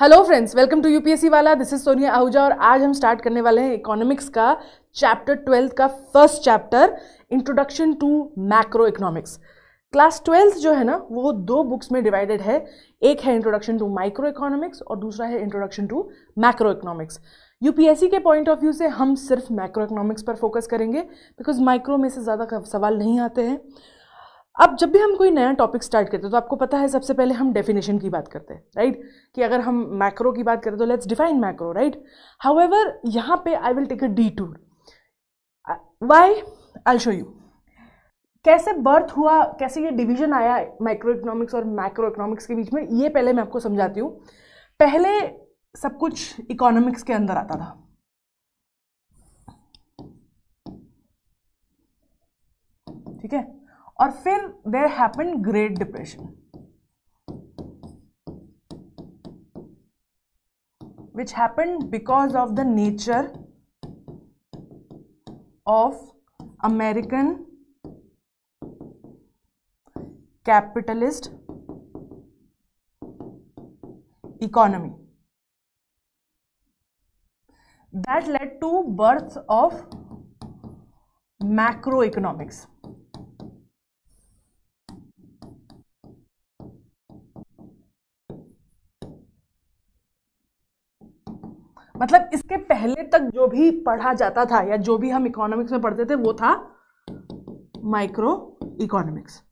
Hello friends welcome to UPSC वाला this is Sonia Ahuja और आज हम स्टार्ट करने वाले हैं इकोनॉमिक्स का चैप्टर ट्वेल्थ का first chapter introduction to macro economics class twelfth जो है ना वो दो बुक्स में डिवाइडेड है एक है इंट्रोडक्शन टू माइक्रो इकोनॉमिक्स और दूसरा है introduction to macro economics UPSC के पॉइंट ऑफ व्यू से हम सिर्फ मैक्रो इकोनॉमिक्स पर फोकस करेंगे बिकॉज माइक्रो में से ज़्यादा सवाल नहीं आते हैं अब जब भी हम कोई नया टॉपिक स्टार्ट करते हैं तो आपको पता है सबसे पहले हम डेफिनेशन की बात करते हैं राइट कि अगर हम मैक्रो की बात करें तो let's define macro right however यहाँ पे I will take a detour why I show you कैसे बर्थ हुआ कैसे ये डिवीजन आया माइक्रो इकोनॉमिक्स और मैक्रो इकोनॉमिक्स के बीच में ये पहले मैं आपको समझाती हूँ पहले सब कुछ इकोनॉमिक्स के अंदर आता था ठीक है और फिर there happened Great Depression, which happened because of the nature of American capitalist economy that led to birth of macroeconomics मतलब इसके पहले तक जो भी पढ़ा जाता था या जो भी हम इकोनॉमिक्स में पढ़ते थे वो था micro economics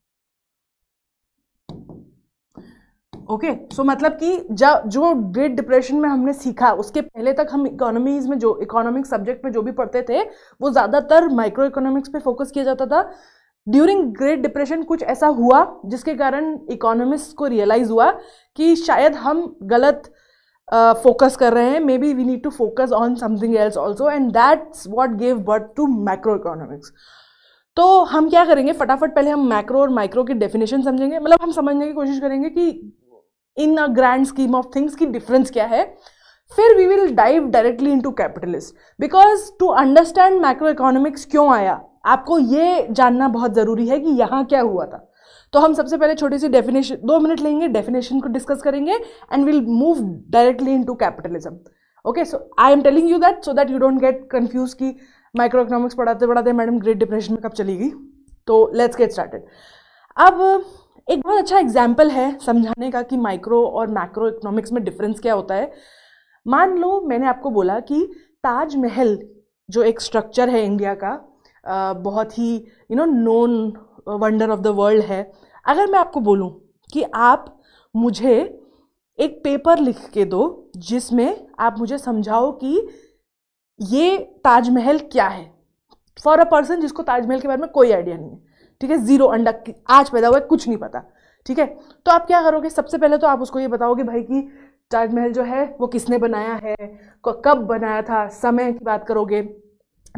okay okay, so so मतलब कि जब जो ग्रेट डिप्रेशन में हमने सीखा उसके पहले तक हम इकोनॉमीज में जो इकोनॉमिक सब्जेक्ट में जो भी पढ़ते थे वो ज़्यादातर माइक्रो इकोनॉमिक्स पे फोकस किया जाता था ड्यूरिंग ग्रेट डिप्रेशन कुछ ऐसा हुआ जिसके कारण इकोनॉमिस्ट को रियलाइज़ हुआ कि शायद हम गलत फोकस कर रहे हैं may B we need to focus on something else also and that's what give birth to micro economics तो हम क्या करेंगे फटाफट पहले हम मैक्रो और माइक्रो की डेफिनेशन समझेंगे मतलब हम समझने की कोशिश करेंगे कि in a grand scheme of things की डिफरेंस क्या है फिर we will dive directly into capitalist because to understand micro economics क्यों आया आपको ये जानना बहुत ज़रूरी है कि यहाँ क्या हुआ था तो हम सबसे पहले छोटी सी डेफिनेशन दो मिनट लेंगे डेफिनेशन को डिस्कस करेंगे and will move directly into capitalism okay so I am telling you that so that you don't get confuse की माइक्रो इकोनॉमिक्स पढ़ाते पढ़ाते मैडम ग्रेट डिप्रेशन में कब चली गई तो लेट्स गेट स्टार्टेड अब एक बहुत अच्छा एग्जाम्पल है समझाने का कि माइक्रो और मैक्रो इकोनॉमिक्स में डिफरेंस क्या होता है मान लो मैंने आपको बोला कि ताजमहल जो एक स्ट्रक्चर है इंडिया का बहुत ही you know known wonder of the world है अगर मैं आपको बोलूँ कि आप मुझे एक पेपर लिख के दो जिसमें आप मुझे समझाओ कि ये ताजमहल क्या है फॉर अ पर्सन जिसको ताजमहल के बारे में कोई आइडिया नहीं है ठीक है ज़ीरो अंडा आज पैदा हुआ है कुछ नहीं पता ठीक है तो आप क्या करोगे सबसे पहले तो आप उसको ये बताओगे भाई कि ताजमहल जो है वो किसने बनाया है कब बनाया था समय की बात करोगे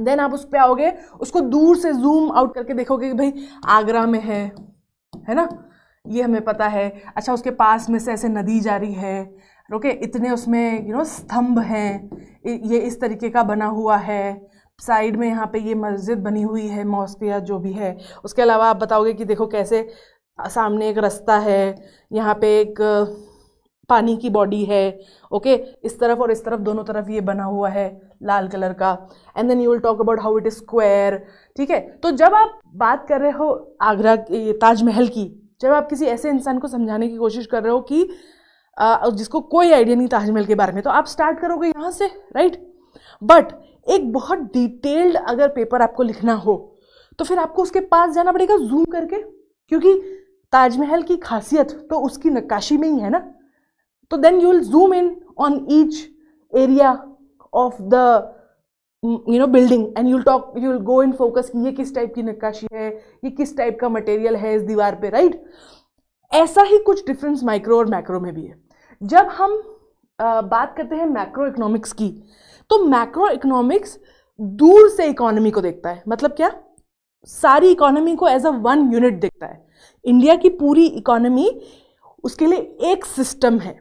देन आप उस पर आओगे उसको दूर से जूम आउट करके देखोगे कि भाई आगरा में है है ना ये हमें पता है अच्छा उसके पास में से ऐसे नदी जा रही है ओके इतने उसमें यू नो स्तंभ हैं ये इस तरीके का बना हुआ है साइड में यहाँ पे ये मस्जिद बनी हुई है मॉस्क या जो भी है उसके अलावा आप बताओगे कि देखो कैसे सामने एक रास्ता है यहाँ पे एक पानी की बॉडी है ओके okay? इस तरफ और इस तरफ दोनों तरफ ये बना हुआ है लाल कलर का and then you will talk about how it is square ठीक है तो जब आप बात कर रहे हो आगरा ताजमहल की जब आप किसी ऐसे इंसान को समझाने की कोशिश कर रहे हो कि आ, जिसको कोई आइडिया नहीं ताजमहल के बारे में तो आप स्टार्ट करोगे यहाँ से राइट बट एक बहुत डिटेल्ड अगर पेपर आपको लिखना हो तो फिर आपको उसके पास जाना पड़ेगा जूम करके क्योंकि ताजमहल की खासियत तो उसकी नक्काशी में ही है ना तो then you will zoom in on each area of the you know building and you'll talk you'll go in focus कि ये किस टाइप की नक्काशी है ये किस टाइप का मटेरियल है इस दीवार पे राइट right? ऐसा ही कुछ डिफरेंस माइक्रो और मैक्रो में भी है जब हम आ, बात करते हैं मैक्रो इकोनॉमिक्स की तो मैक्रो इकोनॉमिक्स दूर से इकोनॉमी को देखता है मतलब क्या सारी इकोनॉमी को एज अ वन यूनिट देखता है इंडिया की पूरी इकोनॉमी उसके लिए एक सिस्टम है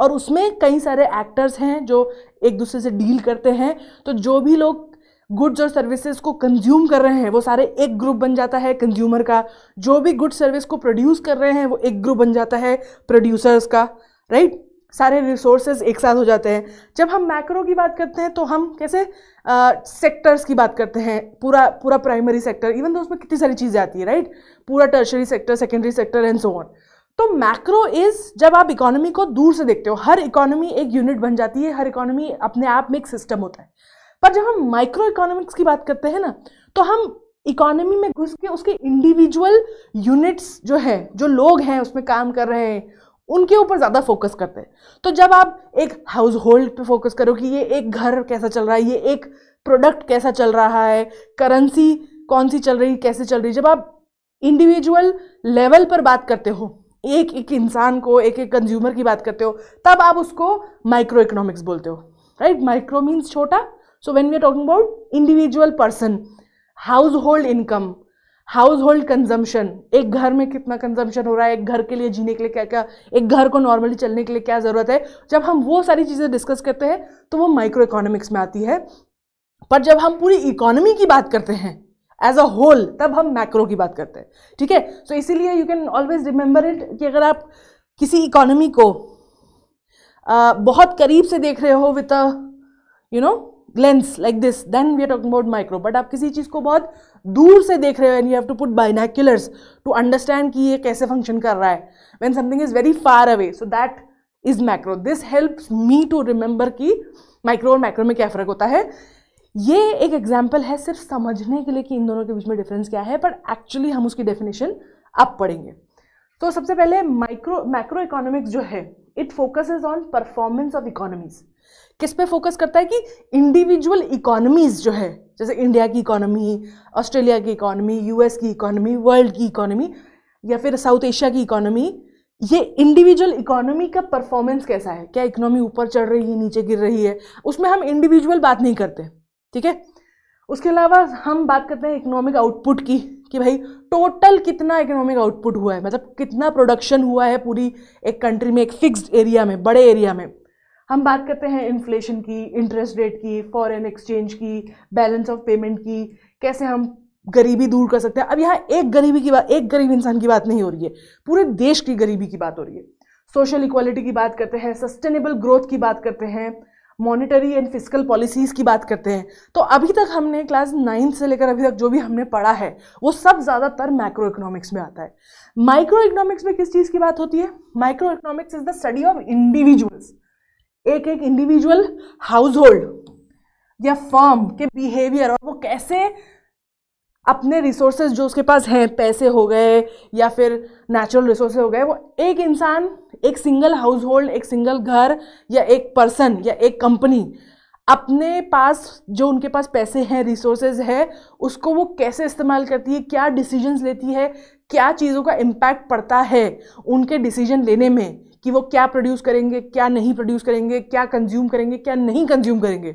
और उसमें कई सारे एक्टर्स हैं जो एक दूसरे से डील करते हैं तो जो भी लोग गुड्स और सर्विसेज को कंज्यूम कर रहे हैं वो सारे एक ग्रुप बन जाता है कंज्यूमर का जो भी गुड सर्विस को प्रोड्यूस कर रहे हैं वो एक ग्रुप बन जाता है प्रोड्यूसर्स का राइट right? सारे रिसोर्सेज एक साथ हो जाते हैं जब हम मैक्रो की बात करते हैं तो हम कैसे सेक्टर्स uh, की बात करते हैं पूरा पूरा प्राइमरी सेक्टर इवन तो उसमें कितनी सारी चीज़ें आती है राइट right? पूरा tertiary sector secondary sector and so on तो मैक्रो इज जब आप इकोनॉमी को दूर से देखते हो हर इकोनॉमी एक यूनिट बन जाती है हर इकोनॉमी अपने आप में एक सिस्टम होता है पर जब हम माइक्रो इकोनॉमिक्स की बात करते हैं ना तो हम इकोनॉमी में घुस के उसके इंडिविजुअल यूनिट्स जो है जो लोग हैं उसमें काम कर रहे हैं उनके ऊपर ज़्यादा फोकस करते हैं तो जब आप एक हाउस होल्ड पर फोकस करो कि ये एक घर कैसा चल रहा है ये एक प्रोडक्ट कैसा चल रहा है करेंसी कौन सी चल रही है कैसे चल रही है जब आप इंडिविजुअल लेवल पर बात करते हो एक एक इंसान को एक एक कंज्यूमर की बात करते हो तब आप उसको माइक्रो इकोनॉमिक्स बोलते हो राइट माइक्रो मीन्स छोटा so when we are talking about individual person household income household consumption एक घर में कितना कंजम्पशन हो रहा है एक घर के लिए जीने के लिए क्या क्या एक घर को नॉर्मली चलने के लिए क्या ज़रूरत है जब हम वो सारी चीज़ें डिस्कस करते हैं तो वो माइक्रो इकोनॉमिक्स में आती है पर जब हम पूरी इकोनॉमी की बात करते हैं एज अ होल तब हम मैक्रो की बात करते हैं ठीक है सो इसीलिए you can always remember it कि अगर आप किसी इकोनॉमी को आ, बहुत करीब से देख रहे हो with a you know lens like this then we are talking about micro but आप किसी चीज़ को बहुत दूर से देख रहे हो and you have to put binoculars to understand कि ये कैसे फंक्शन कर रहा है when something is very far away so that is macro this helps me to remember कि माइक्रो और मैक्रो में क्या फ़र्क होता है ये एक एग्जाम्पल है सिर्फ समझने के लिए कि इन दोनों के बीच में डिफरेंस क्या है पर एक्चुअली हम उसकी डेफिनेशन अब पढ़ेंगे तो सबसे पहले माइक्रो मैक्रो इकोनॉमिक्स जो है it focus on performance of economies किस पे फोकस करता है कि इंडिविजुअल इकोनॉमीज जो है जैसे इंडिया की इकोनॉमी ऑस्ट्रेलिया की इकोनॉमी यूएस की इकोनॉमी वर्ल्ड की इकोनॉमी या फिर साउथ एशिया की इकोनॉमी ये इंडिविजुअल इकोनॉमी का परफॉर्मेंस कैसा है क्या इकोनॉमी ऊपर चढ़ रही है नीचे गिर रही है उसमें हम इंडिविजुअल बात नहीं करते ठीक है उसके अलावा हम बात करते हैं इकोनॉमिक आउटपुट की कि भाई टोटल कितना इकोनॉमिक आउटपुट हुआ है मतलब कितना प्रोडक्शन हुआ है पूरी एक कंट्री में एक फिक्स्ड एरिया में बड़े एरिया में हम बात करते हैं इन्फ्लेशन की इंटरेस्ट रेट की फॉरेन एक्सचेंज की बैलेंस ऑफ पेमेंट की कैसे हम गरीबी दूर कर सकते हैं अब यहाँ एक गरीबी की बात एक गरीब इंसान की बात नहीं हो रही है पूरे देश की गरीबी की बात हो रही है सोशल इक्वालिटी की बात करते हैं सस्टेनेबल ग्रोथ की बात करते हैं मॉनिटरी एंड फिजिकल पॉलिसीज़ की बात करते हैं तो अभी तक हमने क्लास नाइन्थ से लेकर अभी तक जो भी हमने पढ़ा है वो सब ज़्यादातर माइक्रो इकोनॉमिक्स में आता है माइक्रो इकोनॉमिक्स में किस चीज़ की बात होती है micro economics is the study of individuals एक एक इंडिविजुअल हाउस होल्ड या फर्म के बिहेवियर और वो कैसे अपने रिसोर्सेज जो उसके पास हैं पैसे हो गए या फिर नेचुरल रिसोर्सेज हो गए वो एक इंसान एक सिंगल हाउस होल्ड एक सिंगल घर या एक पर्सन या एक कंपनी अपने पास जो उनके पास पैसे हैं रिसोर्सेज है उसको वो कैसे इस्तेमाल करती है क्या डिसीजंस लेती है क्या चीज़ों का इम्पैक्ट पड़ता है उनके डिसीजन लेने में कि वो क्या प्रोड्यूस करेंगे क्या नहीं प्रोड्यूस करेंगे क्या कंज्यूम करेंगे क्या नहीं कंज्यूम करेंगे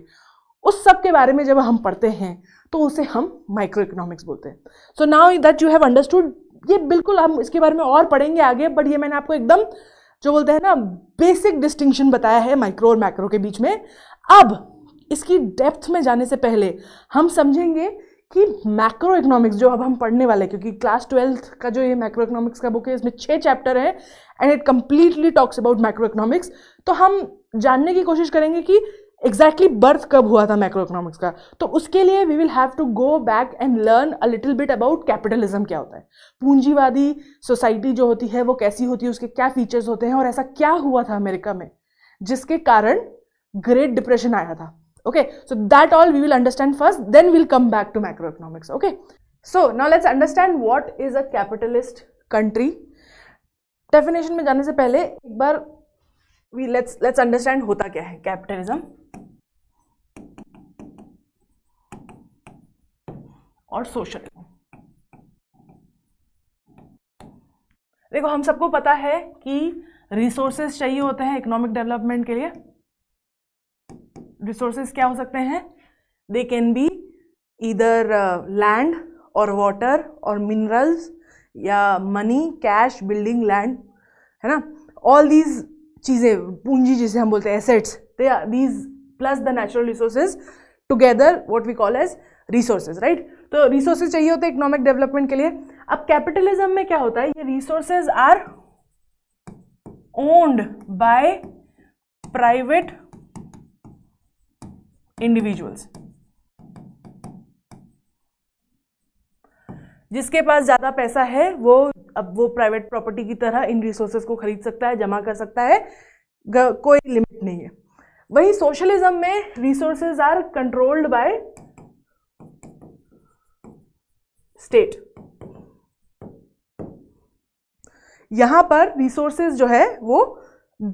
उस सब के बारे में जब हम पढ़ते हैं तो उसे हम माइक्रो इकोनॉमिक्स बोलते हैं so now that you have understood ये बिल्कुल हम इसके बारे में और पढ़ेंगे आगे बट ये मैंने आपको एकदम जो बोलते हैं ना बेसिक डिस्टिंक्शन बताया है माइक्रो और मैक्रो के बीच में अब इसकी डेप्थ में जाने से पहले हम समझेंगे कि मैक्रो इकोनॉमिक्स जो अब हम पढ़ने वाले हैं क्योंकि क्लास ट्वेल्थ का जो ये मैक्रो इकोनॉमिक्स का बुक है इसमें छः चैप्टर है and it completely talks about macro economics तो हम जानने की कोशिश करेंगे कि एग्जैक्टली exactly बर्थ कब हुआ था मैक्रो इकोनॉमिक्स का तो उसके लिए we will have to go back and learn a little bit about capitalism क्या होता है पूंजीवादी सोसाइटी जो होती है वो कैसी होती है उसके क्या फीचर्स होते हैं और ऐसा क्या हुआ था अमेरिका में जिसके कारण ग्रेट डिप्रेशन आया था okay so that all we will understand first then will come back to macro economics okay so now let's understand what is a capitalist country definition में जाने से पहले एक बार वी लेट्स लेट्स अंडरस्टैंड होता क्या है कैपिटलिज्म और सोशल देखो हम सबको पता है कि रिसोर्सेस चाहिए होते हैं इकोनॉमिक डेवलपमेंट के लिए रिसोर्सेस क्या हो सकते हैं they can be either land और वाटर और मिनरल्स या मनी कैश बिल्डिंग लैंड है ना ऑल दीज चीज़ें पूंजी जिसे हम बोलते हैं assets they these plus the natural resources together what we call as resources right तो रिसोर्सेज चाहिए होते हैं इकोनॉमिक डेवलपमेंट के लिए अब कैपिटलिज्म में क्या होता है ये resources are owned by private individuals जिसके पास ज़्यादा पैसा है वो अब वो प्राइवेट प्रॉपर्टी की तरह इन रिसोर्सेज को खरीद सकता है जमा कर सकता है कोई लिमिट नहीं है वही सोशलिज्म में resources are controlled by state यहां पर रिसोर्सेज जो है वो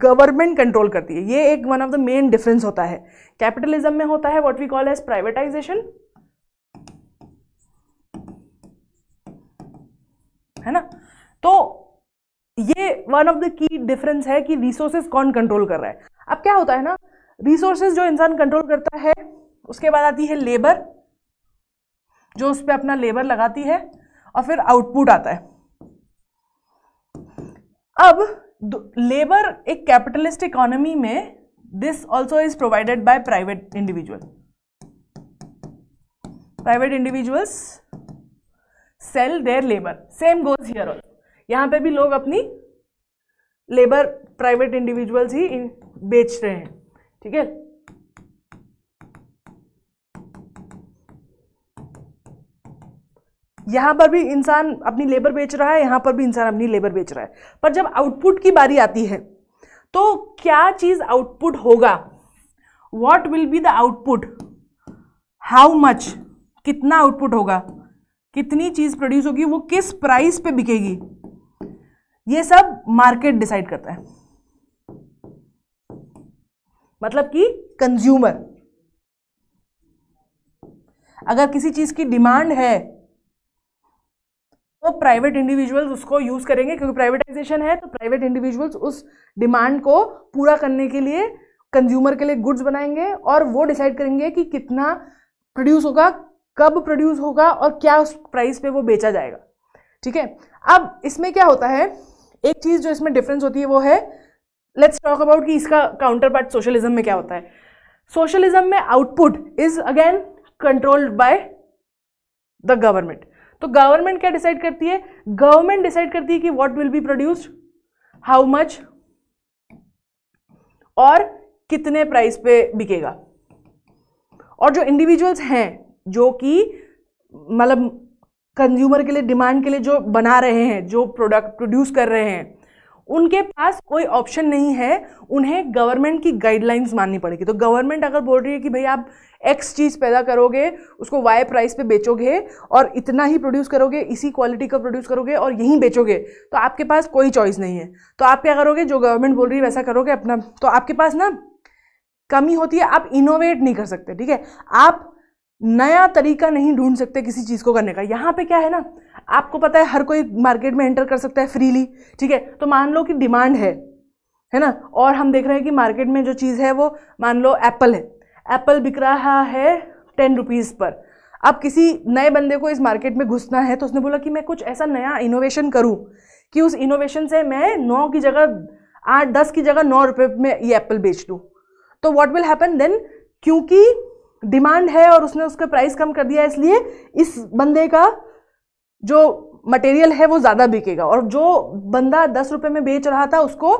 गवर्नमेंट कंट्रोल करती है ये एक one of the main difference होता है कैपिटलिज्म में होता है what we call as privatisation है ना तो ये one of the key difference है कि रिसोर्सेज कौन कंट्रोल कर रहा है अब क्या होता है ना रिसोर्सेज जो इंसान कंट्रोल करता है उसके बाद आती है लेबर जो उस पर अपना लेबर लगाती है और फिर आउटपुट आता है अब लेबर एक कैपिटलिस्ट इकोनॉमी में this also is provided by private individual private individuals sell their labour same goes here all यहां पे भी लोग अपनी लेबर प्राइवेट इंडिविजुअल्स ही बेच रहे हैं ठीक है यहाँ पर भी इंसान अपनी लेबर बेच रहा है यहाँ पर भी इंसान अपनी लेबर बेच रहा है पर जब आउटपुट की बारी आती है तो क्या चीज़ आउटपुट होगा what will be the output how much कितना आउटपुट होगा कितनी चीज़ प्रोड्यूस होगी वो किस प्राइस पे बिकेगी ये सब मार्केट डिसाइड करता है मतलब कि कंज्यूमर अगर किसी चीज़ की डिमांड है तो प्राइवेट इंडिविजुअल्स उसको यूज़ करेंगे क्योंकि प्राइवेटाइजेशन है तो प्राइवेट इंडिविजुअल्स उस डिमांड को पूरा करने के लिए कंज्यूमर के लिए गुड्स बनाएंगे और वो डिसाइड करेंगे कि कितना प्रोड्यूस होगा कब प्रोड्यूस होगा और क्या उस प्राइस पे वो बेचा जाएगा ठीक है अब इसमें क्या होता है एक चीज़ जो इसमें डिफरेंस होती है वो है लेट्स टॉक अबाउट कि इसका काउंटर पार्ट सोशलिज्म में क्या होता है सोशलिज्म में output is again controlled by the government तो गवर्नमेंट क्या डिसाइड करती है गवर्नमेंट डिसाइड करती है कि what will be produced how much और कितने प्राइस पे बिकेगा और जो इंडिविजुअल्स हैं जो कि मतलब कंज्यूमर के लिए डिमांड के लिए जो बना रहे हैं जो प्रोडक्ट प्रोड्यूस कर रहे हैं उनके पास कोई ऑप्शन नहीं है उन्हें गवर्नमेंट की गाइडलाइंस माननी पड़ेगी तो गवर्नमेंट अगर बोल रही है कि भाई आप एक्स चीज़ पैदा करोगे उसको वाई प्राइस पे बेचोगे और इतना ही प्रोड्यूस करोगे इसी क्वालिटी का प्रोड्यूस करोगे और यहीं बेचोगे तो आपके पास कोई चॉइस नहीं है तो आप क्या करोगे जो गवर्नमेंट बोल रही है वैसा करोगे अपना तो आपके पास ना कमी होती है आप इनोवेट नहीं कर सकते ठीक है आप नया तरीका नहीं ढूंढ सकते किसी चीज़ को करने का यहाँ पे क्या है ना आपको पता है हर कोई मार्केट में एंटर कर सकता है फ्रीली ठीक है तो मान लो कि डिमांड है है ना और हम देख रहे हैं कि मार्केट में जो चीज़ है वो मान लो एप्पल है एप्पल बिक रहा है टेन रुपीज़ पर अब किसी नए बंदे को इस मार्केट में घुसना है तो उसने बोला कि मैं कुछ ऐसा नया इनोवेशन करूँ कि उस इनोवेशन से मैं नौ की जगह आठ दस की जगह नौ रुपये में ये एप्पल बेच दूँ तो वॉट विल हैपन देन क्योंकि डिमांड है और उसने उसका प्राइस कम कर दिया इसलिए इस बंदे का जो मटेरियल है वो ज़्यादा बिकेगा और जो बंदा दस रुपये में बेच रहा था उसको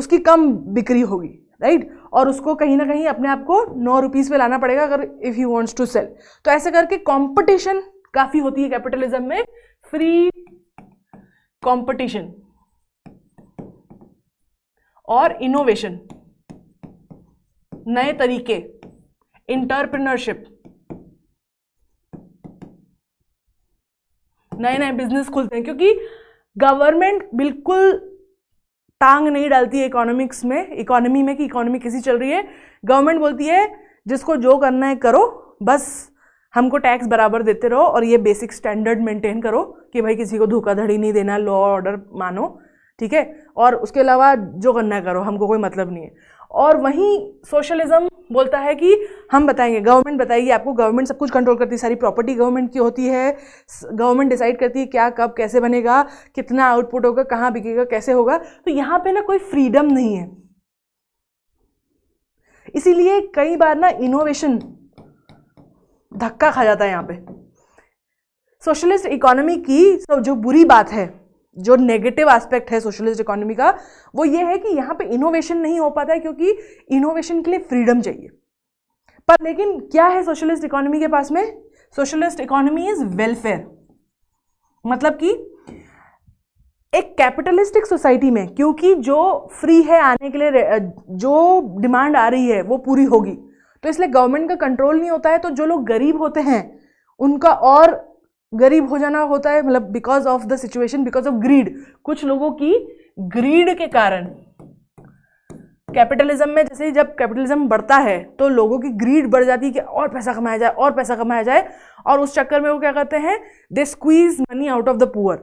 उसकी कम बिक्री होगी राइट right? और उसको कहीं ना कहीं अपने आप को नौ रुपीज़ पे लाना पड़ेगा अगर if he wants to sell तो ऐसे करके कंपटीशन काफ़ी होती है कैपिटलिज्म में फ्री कंपटीशन और इनोवेशन नए तरीके इंटरप्रिनरशिप नए नए बिजनेस खुलते हैं क्योंकि गवर्नमेंट बिल्कुल टांग नहीं डालती है इकोनॉमिक्स में इकोनॉमी में कि इकोनॉमी किसी चल रही है गवर्नमेंट बोलती है जिसको जो करना है करो बस हमको टैक्स बराबर देते रहो और ये बेसिक स्टैंडर्ड मेंटेन करो कि भाई किसी को धोखाधड़ी नहीं देना लॉ ऑर्डर मानो ठीक है और उसके अलावा जो करना है करो हमको कोई मतलब नहीं है और वहीं सोशलिज्म बोलता है कि हम बताएंगे गवर्नमेंट बताएगी आपको गवर्नमेंट सब कुछ कंट्रोल करती है सारी प्रॉपर्टी गवर्नमेंट की होती है गवर्नमेंट डिसाइड करती है क्या कब कैसे बनेगा कितना आउटपुट होगा कहाँ बिकेगा कैसे होगा तो यहाँ पे ना कोई फ्रीडम नहीं है इसीलिए कई बार ना इनोवेशन धक्का खा जाता है यहाँ पे सोशलिस्ट इकोनॉमी की जो बुरी बात है जो नेगेटिव एस्पेक्ट है सोशलिस्ट इकोनॉमी का वो ये है कि यहाँ पे इनोवेशन नहीं हो पाता है क्योंकि इनोवेशन के लिए फ्रीडम चाहिए पर लेकिन क्या है सोशलिस्ट इकोनॉमी के पास में सोशलिस्ट इकोनॉमी इज वेलफेयर मतलब कि एक कैपिटलिस्टिक सोसाइटी में क्योंकि जो फ्री है आने के लिए जो डिमांड आ रही है वो पूरी होगी तो इसलिए गवर्नमेंट का कंट्रोल नहीं होता है तो जो लोग गरीब होते हैं उनका और गरीब हो जाना होता है मतलब because of the situation because of greed कुछ लोगों की ग्रीड के कारण कैपिटलिज्म में जैसे जब कैपिटलिज्म बढ़ता है तो लोगों की ग्रीड बढ़ जाती है कि और पैसा कमाया जाए और पैसा कमाया जाए और उस चक्कर में वो क्या करते हैं they squeeze money out of the poor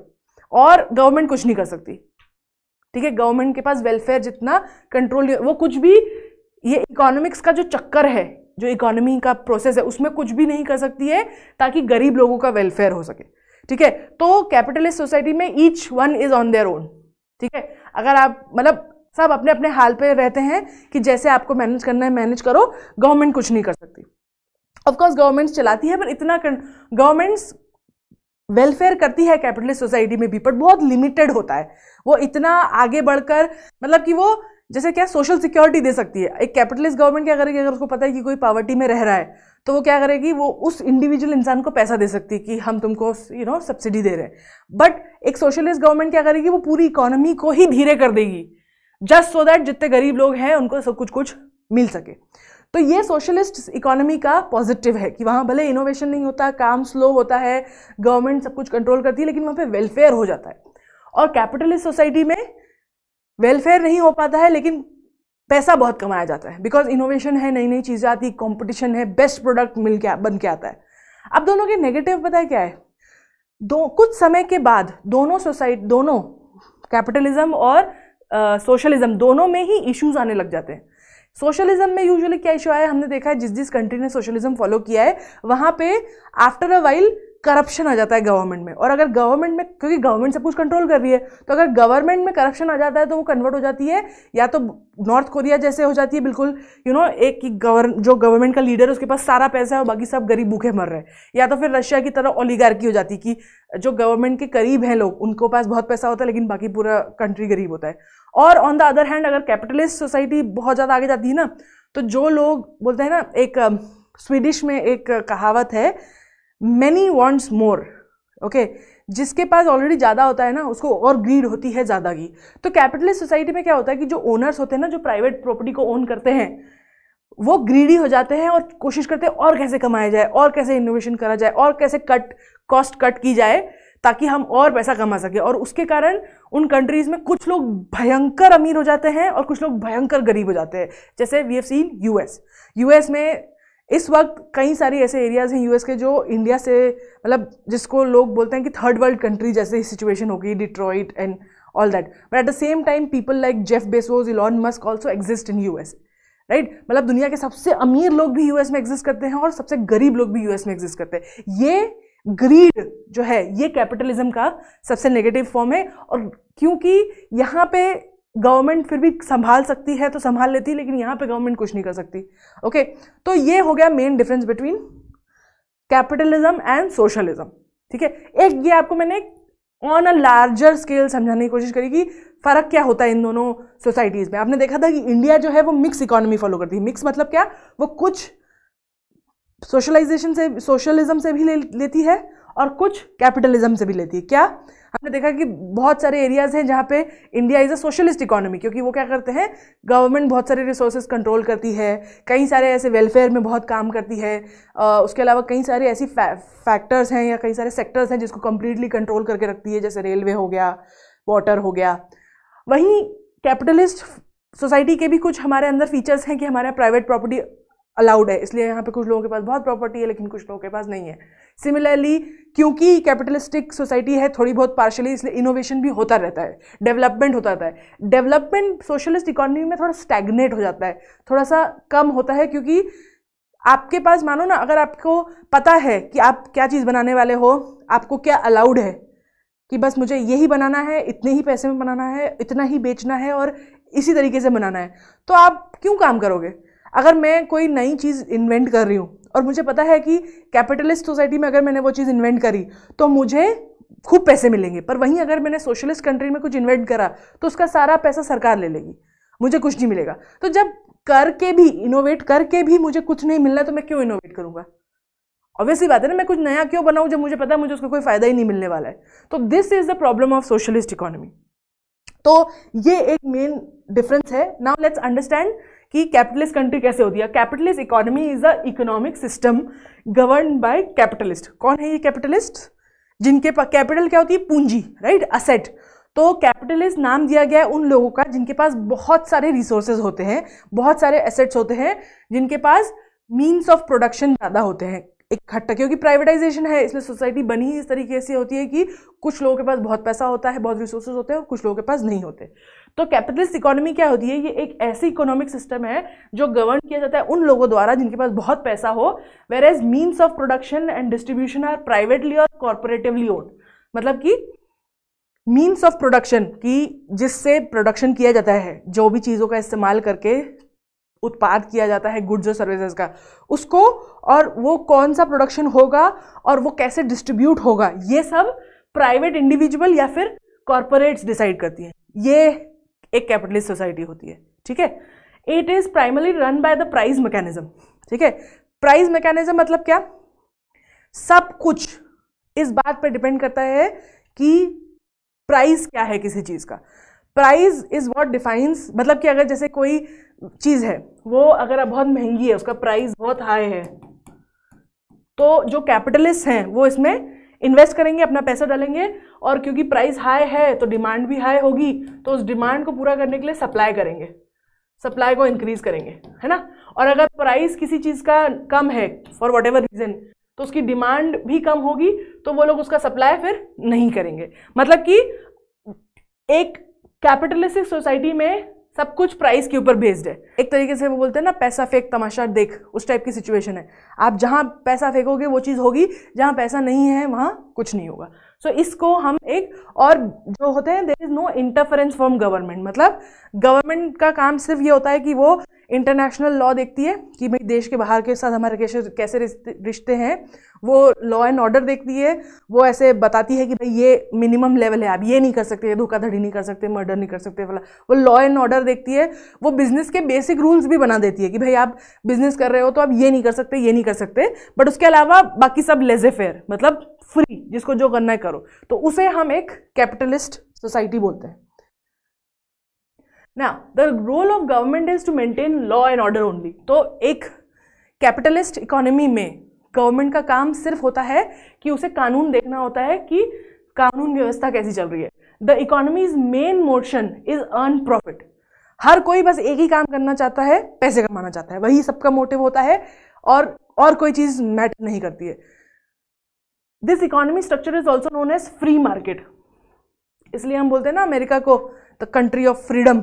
और गवर्नमेंट कुछ नहीं कर सकती ठीक है गवर्नमेंट के पास वेलफेयर जितना कंट्रोल वो कुछ भी ये इकोनॉमिक्स का जो चक्कर है जो इकोनॉमी का प्रोसेस है उसमें कुछ भी नहीं कर सकती है ताकि गरीब लोगों का वेलफेयर हो सके ठीक है तो कैपिटलिस्ट सोसाइटी में each one is on their own ठीक है अगर आप मतलब सब अपने अपने हाल पे रहते हैं कि जैसे आपको मैनेज करना है मैनेज करो गवर्नमेंट कुछ नहीं कर सकती ऑफकोर्स गवर्नमेंट्स चलाती है पर इतना गवर्नमेंट्स वेलफेयर करती है कैपिटलिस्ट सोसाइटी में भी बट बहुत लिमिटेड होता है वो इतना आगे बढ़कर मतलब कि वो जैसे क्या सोशल सिक्योरिटी दे सकती है एक कैपिटलिस्ट गवर्नमेंट क्या करेगी अगर उसको पता है कि कोई पावर्टी में रह रहा है तो वो क्या करेगी वो उस इंडिविजुअल इंसान को पैसा दे सकती है कि हम तुमको यू नो सब्सिडी दे रहे हैं बट एक सोशलिस्ट गवर्नमेंट क्या करेगी वो पूरी इकोनॉमी को ही धीरे कर देगी जस्ट सो दैट जितने गरीब लोग हैं उनको सब कुछ कुछ मिल सके तो ये सोशलिस्ट इकोनॉमी का पॉजिटिव है कि वहाँ भले इनोवेशन नहीं होता काम स्लो होता है गवर्नमेंट सब कुछ कंट्रोल करती है लेकिन वहाँ पे वेलफेयर हो जाता है और कैपिटलिस्ट सोसाइटी में वेलफेयर नहीं हो पाता है लेकिन पैसा बहुत कमाया जाता है बिकॉज इनोवेशन है नई नई चीज़ें आती कंपटीशन है बेस्ट प्रोडक्ट मिल के बन के आता है अब दोनों के नेगेटिव पता है क्या है दो कुछ समय के बाद दोनों सोसाइटी दोनों कैपिटलिज्म और सोशलिज्म uh, दोनों में ही इश्यूज आने लग जाते हैं सोशलिज्म में यूजुअली क्या इशू आया हमने देखा है जिस जिस कंट्री ने सोशलिज्म फॉलो किया है वहाँ पे आफ्टर अ वाइल करप्शन आ जाता है गवर्नमेंट में और अगर गवर्नमेंट में क्योंकि गवर्नमेंट सब कुछ कंट्रोल कर रही है तो अगर गवर्नमेंट में करप्शन आ जाता है तो वो कन्वर्ट हो जाती है या तो नॉर्थ कोरिया जैसे हो जाती है बिल्कुल यू you नो know, एक गवर्न जो गवर्नमेंट का लीडर है उसके पास सारा पैसा है और बाकी सब गरीब भूखे मर रहे हैं या तो फिर रशिया की तरह ओलीगार्की हो जाती है कि जो गवर्नमेंट के करीब हैं लोग उनको पास बहुत पैसा होता है लेकिन बाकी पूरा कंट्री गरीब होता है और ऑन द अदर हैंड अगर कैपिटलिस्ट सोसाइटी बहुत ज़्यादा आगे जाती है ना तो जो लोग बोलते हैं ना एक स्वीडिश में एक कहावत है मैनी वॉन्ट्स मोर ओके जिसके पास ऑलरेडी ज़्यादा होता है ना उसको और ग्रीड होती है ज़्यादा की तो कैपिटलिस्ट सोसाइटी में क्या होता है कि जो ओनर्स होते हैं ना जो प्राइवेट प्रॉपर्टी को ओन करते हैं वो ग्रीडी हो जाते हैं और कोशिश करते हैं और कैसे कमाया जाए और कैसे इनोवेशन करा जाए और कैसे कट कॉस्ट कट की जाए ताकि हम और पैसा कमा सकें और उसके कारण उन कंट्रीज़ में कुछ लोग भयंकर अमीर हो जाते हैं और कुछ लोग भयंकर गरीब हो जाते हैं जैसे we have seen US US में इस वक्त कई सारे ऐसे एरियाज़ हैं यूएस के जो इंडिया से मतलब जिसको लोग बोलते हैं कि थर्ड वर्ल्ड कंट्री जैसे सिचुएशन हो गई Detroit and all that but at the same time people like Jeff Bezos Elon Musk also exist in US right मतलब दुनिया के सबसे अमीर लोग भी यूएस में एग्जिस्ट करते हैं और सबसे गरीब लोग भी यूएस में एग्जिस्ट करते हैं ये ग्रीड जो है ये कैपिटलिज्म का सबसे नेगेटिव फॉर्म है और क्योंकि यहाँ पे गवर्नमेंट फिर भी संभाल सकती है तो संभाल लेती है लेकिन यहाँ पे गवर्नमेंट कुछ नहीं कर सकती ओके okay? तो ये हो गया main difference between capitalism and socialism ठीक है एक ये आपको मैंने ऑन अ लार्जर स्केल समझाने की कोशिश करी कि फ़र्क क्या होता है इन दोनों सोसाइटीज़ में आपने देखा था कि इंडिया जो है वो मिक्स इकोनॉमी फॉलो करती है मिक्स मतलब क्या वो कुछ सोशलाइजेशन से सोशलिज्म से भी ले लेती है और कुछ कैपिटलिज्म से भी लेती है क्या हमने देखा कि बहुत सारे एरियाज हैं जहाँ पे India is a socialist economy क्योंकि वो क्या करते हैं गवर्नमेंट बहुत सारे रिसोर्सेज कंट्रोल करती है कई सारे ऐसे वेलफेयर में बहुत काम करती है आ, उसके अलावा कई सारे ऐसी फैक्टर्स हैं या कई सारे सेक्टर्स हैं जिसको कम्प्लीटली कंट्रोल करके रखती है जैसे रेलवे हो गया वाटर हो गया वहीं कैपिटलिस्ट सोसाइटी के भी कुछ हमारे अंदर फीचर्स हैं कि हमारे प्राइवेट प्रॉपर्टी अलाउड है इसलिए यहाँ पे कुछ लोगों के पास बहुत प्रॉपर्टी है लेकिन कुछ लोगों के पास नहीं है सिमिलरली क्योंकि कैपिटलिस्टिक सोसाइटी है थोड़ी बहुत पार्शली इसलिए इनोवेशन भी होता रहता है डेवलपमेंट होता रहता है डेवलपमेंट सोशलिस्ट इकोनॉमी में थोड़ा स्टैग्नेट हो जाता है थोड़ा सा कम होता है क्योंकि आपके पास मानो ना अगर आपको पता है कि आप क्या चीज़ बनाने वाले हो आपको क्या अलाउड है कि बस मुझे यही बनाना है इतने ही पैसे में बनाना है इतना ही बेचना है और इसी तरीके से बनाना है तो आप क्यों काम करोगे अगर मैं कोई नई चीज़ इन्वेंट कर रही हूँ और मुझे पता है कि कैपिटलिस्ट सोसाइटी में अगर मैंने वो चीज़ इन्वेंट करी तो मुझे खूब पैसे मिलेंगे पर वहीं अगर मैंने सोशलिस्ट कंट्री में कुछ इन्वेंट करा तो उसका सारा पैसा सरकार ले लेगी मुझे कुछ नहीं मिलेगा तो जब करके भी इनोवेट करके भी मुझे कुछ नहीं मिलना तो मैं क्यों इनोवेट करूंगा ऑब्वियसली बात है ना मैं कुछ नया क्यों बनाऊं जब मुझे पता है मुझे उसका कोई फायदा ही नहीं मिलने वाला है तो this is the problem of socialist economy तो ये एक मेन डिफरेंस है नाउ लेट्स अंडरस्टैंड कि कैपिटलिस्ट कंट्री कैसे होती है capitalist economy is a economic system govern by capitalist कौन है ये कैपिटलिस्ट जिनके पास कैपिटल क्या होती है पूंजी राइट असेट तो कैपिटलिस्ट नाम दिया गया है उन लोगों का जिनके पास बहुत सारे रिसोर्सेज होते हैं बहुत सारे एसेट्स होते हैं जिनके पास मीन्स ऑफ प्रोडक्शन ज़्यादा होते हैं इकट्ठा क्योंकि प्राइवेटाइजेशन है इसलिए सोसाइटी बनी इस तरीके से होती है कि कुछ लोगों के पास बहुत पैसा होता है बहुत रिसोर्सेज होते हैं और कुछ लोगों के पास नहीं होते तो कैपिटलिस्ट इकोनॉमी क्या होती है ये एक ऐसी इकोनॉमिक सिस्टम है जो गवर्न किया जाता है उन लोगों द्वारा जिनके पास बहुत पैसा हो where as means of production and distribution are privately और कॉरपोरेटिवली ओन मतलब कि मीन्स ऑफ प्रोडक्शन की जिससे प्रोडक्शन किया जाता है जो भी चीज़ों का इस्तेमाल करके उत्पाद किया जाता है गुड्स और सर्विसेज का उसको और वो कौन सा प्रोडक्शन होगा और वो कैसे डिस्ट्रीब्यूट होगा ये सब प्राइवेट इंडिविजुअल या फिर कॉरपोरेट्स डिसाइड करती हैं ये एक कैपिटलिस्ट सोसाइटी होती है ठीक है it is primary run by the price mechanism ठीक है प्राइज मैकेनिज्म मतलब क्या सब कुछ इस बात पर डिपेंड करता है कि प्राइस क्या है किसी चीज़ का प्राइस इज़ वॉट डिफाइंस मतलब कि अगर जैसे कोई चीज़ है वो अगर बहुत महंगी है उसका प्राइस बहुत हाई है तो जो कैपिटलिस्ट हैं वो इसमें इन्वेस्ट करेंगे अपना पैसा डालेंगे और क्योंकि प्राइस हाई है तो डिमांड भी हाई होगी तो उस डिमांड को पूरा करने के लिए सप्लाई करेंगे सप्लाई को इंक्रीज करेंगे है ना और अगर प्राइस किसी चीज़ का कम है फॉर वट एवर रीज़न तो उसकी डिमांड भी कम होगी तो वो लोग उसका सप्लाई फिर नहीं करेंगे मतलब कि एक कैपिटलिस्टिक सोसाइटी में सब कुछ प्राइस के ऊपर बेस्ड है एक तरीके से वो बोलते हैं ना पैसा फेंक तमाशा देख उस टाइप की सिचुएशन है आप जहाँ पैसा फेंकोगे वो चीज़ होगी जहाँ पैसा नहीं है वहाँ कुछ नहीं होगा सो so, इसको हम एक और जो होते हैं there is no interference from government मतलब गवर्नमेंट का काम सिर्फ ये होता है कि वो इंटरनेशनल लॉ देखती है कि भाई देश के बाहर के साथ हमारे कैसे कैसे रिश्ते हैं वो लॉ एंड ऑर्डर देखती है वो ऐसे बताती है कि भाई ये मिनिमम लेवल है आप ये नहीं कर सकते धोखाधड़ी नहीं कर सकते मर्डर नहीं कर सकते वाला वो लॉ एंड ऑर्डर देखती है वो बिजनेस के बेसिक रूल्स भी बना देती है कि भाई आप बिजनेस कर रहे हो तो आप ये नहीं कर सकते ये नहीं कर सकते बट उसके अलावा बाकी सब लेजे फेयर मतलब फ्री जिसको जो करना है करो तो उसे हम एक कैपिटलिस्ट सोसाइटी बोलते हैं ना the role of government is to maintain law and order only तो एक कैपिटलिस्ट इकोनॉमी में गवर्नमेंट का काम सिर्फ होता है कि उसे कानून देखना होता है कि कानून व्यवस्था कैसी चल रही है the economy's main motion is earn profit हर कोई बस एक ही काम करना चाहता है पैसे कमाना चाहता है वही सबका मोटिव होता है और और कोई चीज़ मैटर नहीं करती है this economy structure is also known as free market इसलिए हम बोलते हैं ना अमेरिका को the country of freedom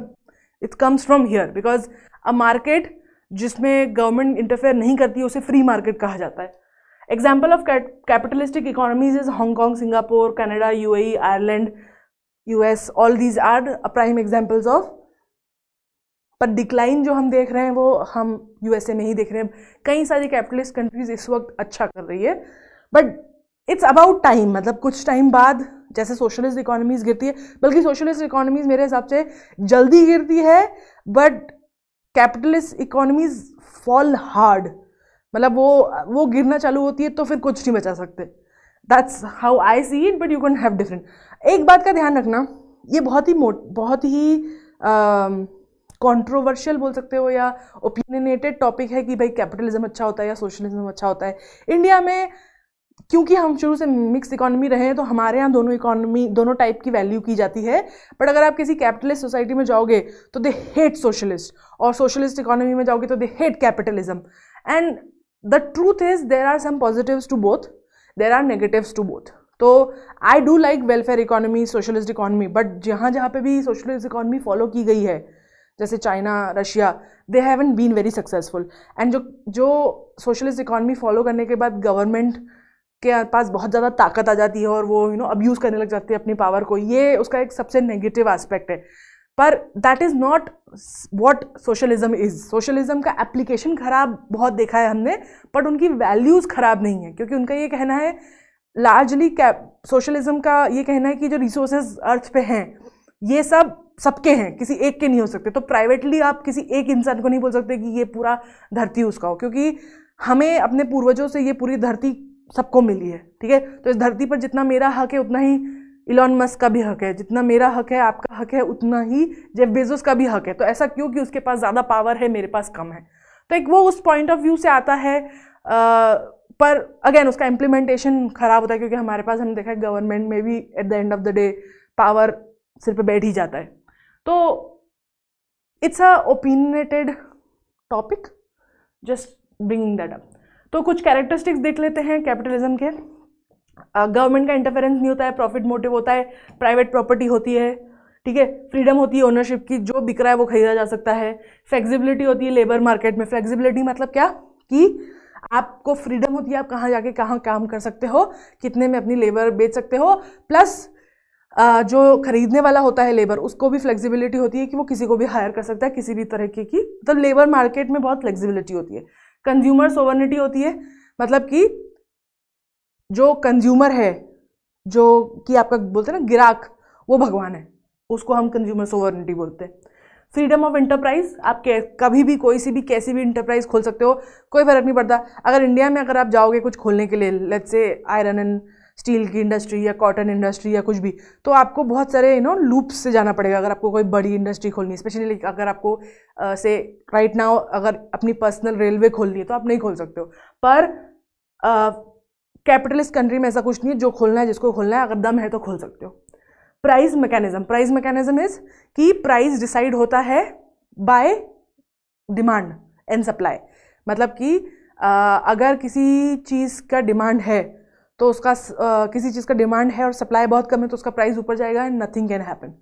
it comes from here because a market जिसमें गवर्नमेंट इंटरफेयर नहीं करती है उसे फ्री मार्केट कहा जाता है example of capitalistic economies is Hong Kong Singapore Canada you Ireland US all these are prime examples of पर decline जो हम देख रहे हैं वो हम यूएसए में ही देख रहे हैं कई सारी कैपिटलिस्ट कंट्रीज इस वक्त अच्छा कर रही है बट इट्स अबाउट टाइम मतलब कुछ टाइम बाद जैसे सोशलिस्ट इकोनॉमीज गिरती है बल्कि सोशलिस्ट इकोनॉमीज मेरे हिसाब से जल्दी गिरती है but capitalist economies fall hard मतलब वो वो गिरना चालू होती है तो फिर कुछ नहीं बचा सकते that's how I see it but you can have different एक बात का ध्यान रखना ये बहुत ही मोट बहुत ही uh, बोल सकते हो या ओपिनियनेटेड टॉपिक है कि भाई कैपिटलिज्म अच्छा होता है या सोशलिज्म अच्छा होता है इंडिया में क्योंकि हम शुरू से मिक्स इकोनॉमी रहे हैं तो हमारे यहाँ दोनों इकोनॉमी दोनों टाइप की वैल्यू की जाती है बट अगर आप किसी कैपिटलिस्ट सोसाइटी में जाओगे तो दे हेट सोशलिस्ट और सोशलिस्ट इकोनॉमी में जाओगे तो they hate capitalism and the truth is there are some positives to both there are negatives to both तो I do like welfare economy socialist economy but जहाँ जहाँ पे भी socialist economy follow की गई है जैसे China Russia they haven't been very successful and जो जो सोशलिस्ट इकोनॉमी फॉलो करने के बाद गवर्नमेंट के पास बहुत ज़्यादा ताकत आ जाती है और वो यू नो अब्यूज़ करने लग जाती है अपनी पावर को ये उसका एक सबसे नेगेटिव एस्पेक्ट है पर that is not what socialism is socialism का एप्लीकेशन ख़राब बहुत देखा है हमने बट उनकी वैल्यूज़ ख़राब नहीं है क्योंकि उनका ये कहना है लार्जली सोशलिज्म का ये कहना है कि जो रिसोर्सेज अर्थ पे हैं ये सब सबके हैं किसी एक के नहीं हो सकते तो प्राइवेटली आप किसी एक इंसान को नहीं बोल सकते कि ये पूरा धरती उसका हो क्योंकि हमें अपने पूर्वजों से ये पूरी धरती सबको मिली है ठीक है तो इस धरती पर जितना मेरा हक है उतना ही इलॉन मस्क का भी हक है जितना मेरा हक है आपका हक है उतना ही जेफ बेजोस का भी हक है तो ऐसा क्यों कि उसके पास ज़्यादा पावर है मेरे पास कम है तो एक वो उस पॉइंट ऑफ व्यू से आता है आ, पर अगेन उसका इम्प्लीमेंटेशन ख़राब होता है क्योंकि हमारे पास हमने देखा है गवर्नमेंट में भी at the end of the day power सिर पे बैठ ही जाता है तो it's a opinionated topic just bringing that up तो कुछ कैरेक्टरिस्टिक्स देख लेते हैं कैपिटलिज्म के गवर्नमेंट का इंटरफेरेंस नहीं होता है प्रॉफिट मोटिव होता है प्राइवेट प्रॉपर्टी होती है ठीक है फ्रीडम होती है ओनरशिप की जो बिक रहा है वो खरीदा जा सकता है फ्लेक्सिबिलिटी होती है लेबर मार्केट में फ्लेक्सिबिलिटी मतलब क्या कि आपको फ्रीडम होती है आप कहाँ जाके कहाँ काम कर सकते हो कितने में अपनी लेबर बेच सकते हो प्लस जो खरीदने वाला होता है लेबर उसको भी फ्लेक्सिबिलिटी होती है कि वो किसी को भी हायर कर सकता है किसी भी तरीके की मतलब तो लेबर मार्केट में बहुत फ्लेक्सिबिलिटी होती है कंज्यूमर सोवर्निटी होती है मतलब कि जो कंज्यूमर है जो कि आपका बोलते हैं ना गिराक वो भगवान है उसको हम कंज्यूमर सोवर्निटी बोलते हैं फ्रीडम ऑफ इंटरप्राइज आप कभी भी कोई सी भी कैसी भी इंटरप्राइज खोल सकते हो कोई फर्क नहीं पड़ता अगर इंडिया में अगर आप जाओगे कुछ खोलने के लिए let's say iron and steel की इंडस्ट्री या कॉटन इंडस्ट्री या कुछ भी तो आपको बहुत सारे यू नो लूप्स से जाना पड़ेगा अगर आपको कोई बड़ी इंडस्ट्री खोलनी है स्पेशली अगर आपको से राइट नाउ अगर अपनी पर्सनल रेलवे खोलनी है तो आप नहीं खोल सकते हो पर कैपिटलिस्ट कंट्री में ऐसा कुछ नहीं है जो खोलना है जिसको खोलना है अगर दम है तो खोल सकते हो price mechanism price mechanism is कि प्राइस डिसाइड होता है बाय डिमांड एंड सप्लाई मतलब कि अगर किसी चीज़ का डिमांड है तो उसका uh, किसी चीज़ का डिमांड है और सप्लाई बहुत कम है तो उसका प्राइस ऊपर जाएगा and nothing can happen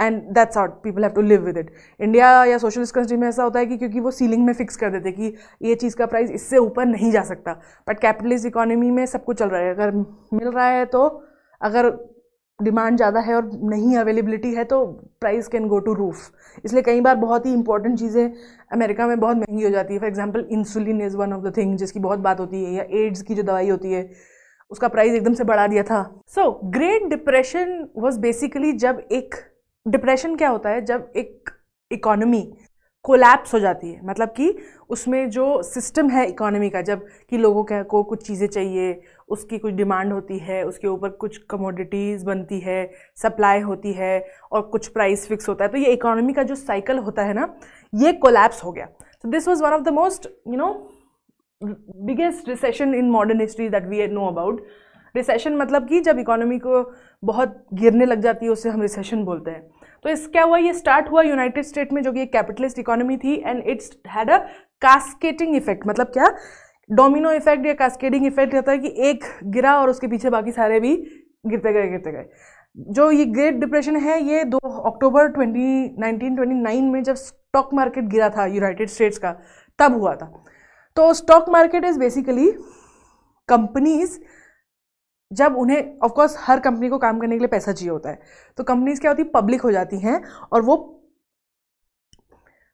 and that's out people have to live with it India या सोशलिस्ट कंट्री में ऐसा होता है कि क्योंकि वो सीलिंग में फिक्स कर देते कि ये चीज़ का प्राइस इससे ऊपर नहीं जा सकता बट कैपिटलिस्ट इकोनॉमी में सब कुछ चल रहा है अगर मिल रहा है तो अगर डिमांड ज़्यादा है और नहीं अवेलेबिलिटी है तो price can go to roof इसलिए कई बार बहुत ही इंपॉर्टेंट चीज़ें अमेरिका में बहुत महंगी हो जाती है for example insulin is one of the thing जिसकी बहुत बात होती है या एड्स की जो दवाई होती है उसका प्राइस एकदम से बढ़ा दिया था so great depression was basically जब एक डिप्रेशन क्या होता है जब एक इकोनॉमी कोलैप्स हो जाती है मतलब कि उसमें जो सिस्टम है इकोनॉमी का जब कि लोगों के को कुछ चीज़ें चाहिए उसकी कुछ डिमांड होती है उसके ऊपर कुछ कमोडिटीज़ बनती है सप्लाई होती है और कुछ प्राइस फिक्स होता है तो ये इकोनॉमी का जो साइकिल होता है ना ये कोलैप्स हो गया तो this was one of the most you know biggest recession in modern history that we know about recession मतलब कि जब इकोनॉमी को बहुत गिरने लग जाती है उसे हम रिसेशन बोलते हैं तो इस क्या हुआ ये स्टार्ट हुआ यूनाइटेड स्टेट में जो कि एक कैपिटलिस्ट इकोनॉमी थी and it's had a cascading effect मतलब क्या डोमिनो इफेक्ट या कास्केटिंग इफेक्ट रहता है कि एक गिरा और उसके पीछे बाकी सारे भी गिरते गए गिरते गए जो ये ग्रेट डिप्रेशन है ये दो October twenty nineteen twenty nine में जब स्टॉक मार्केट गिरा था यूनाइटेड स्टेट्स का तब हुआ था तो stock market is basically companies जब उन्हें ऑफकोर्स हर कंपनी को काम करने के लिए पैसा चाहिए होता है तो कंपनीज़ क्या होती है पब्लिक हो जाती हैं और वो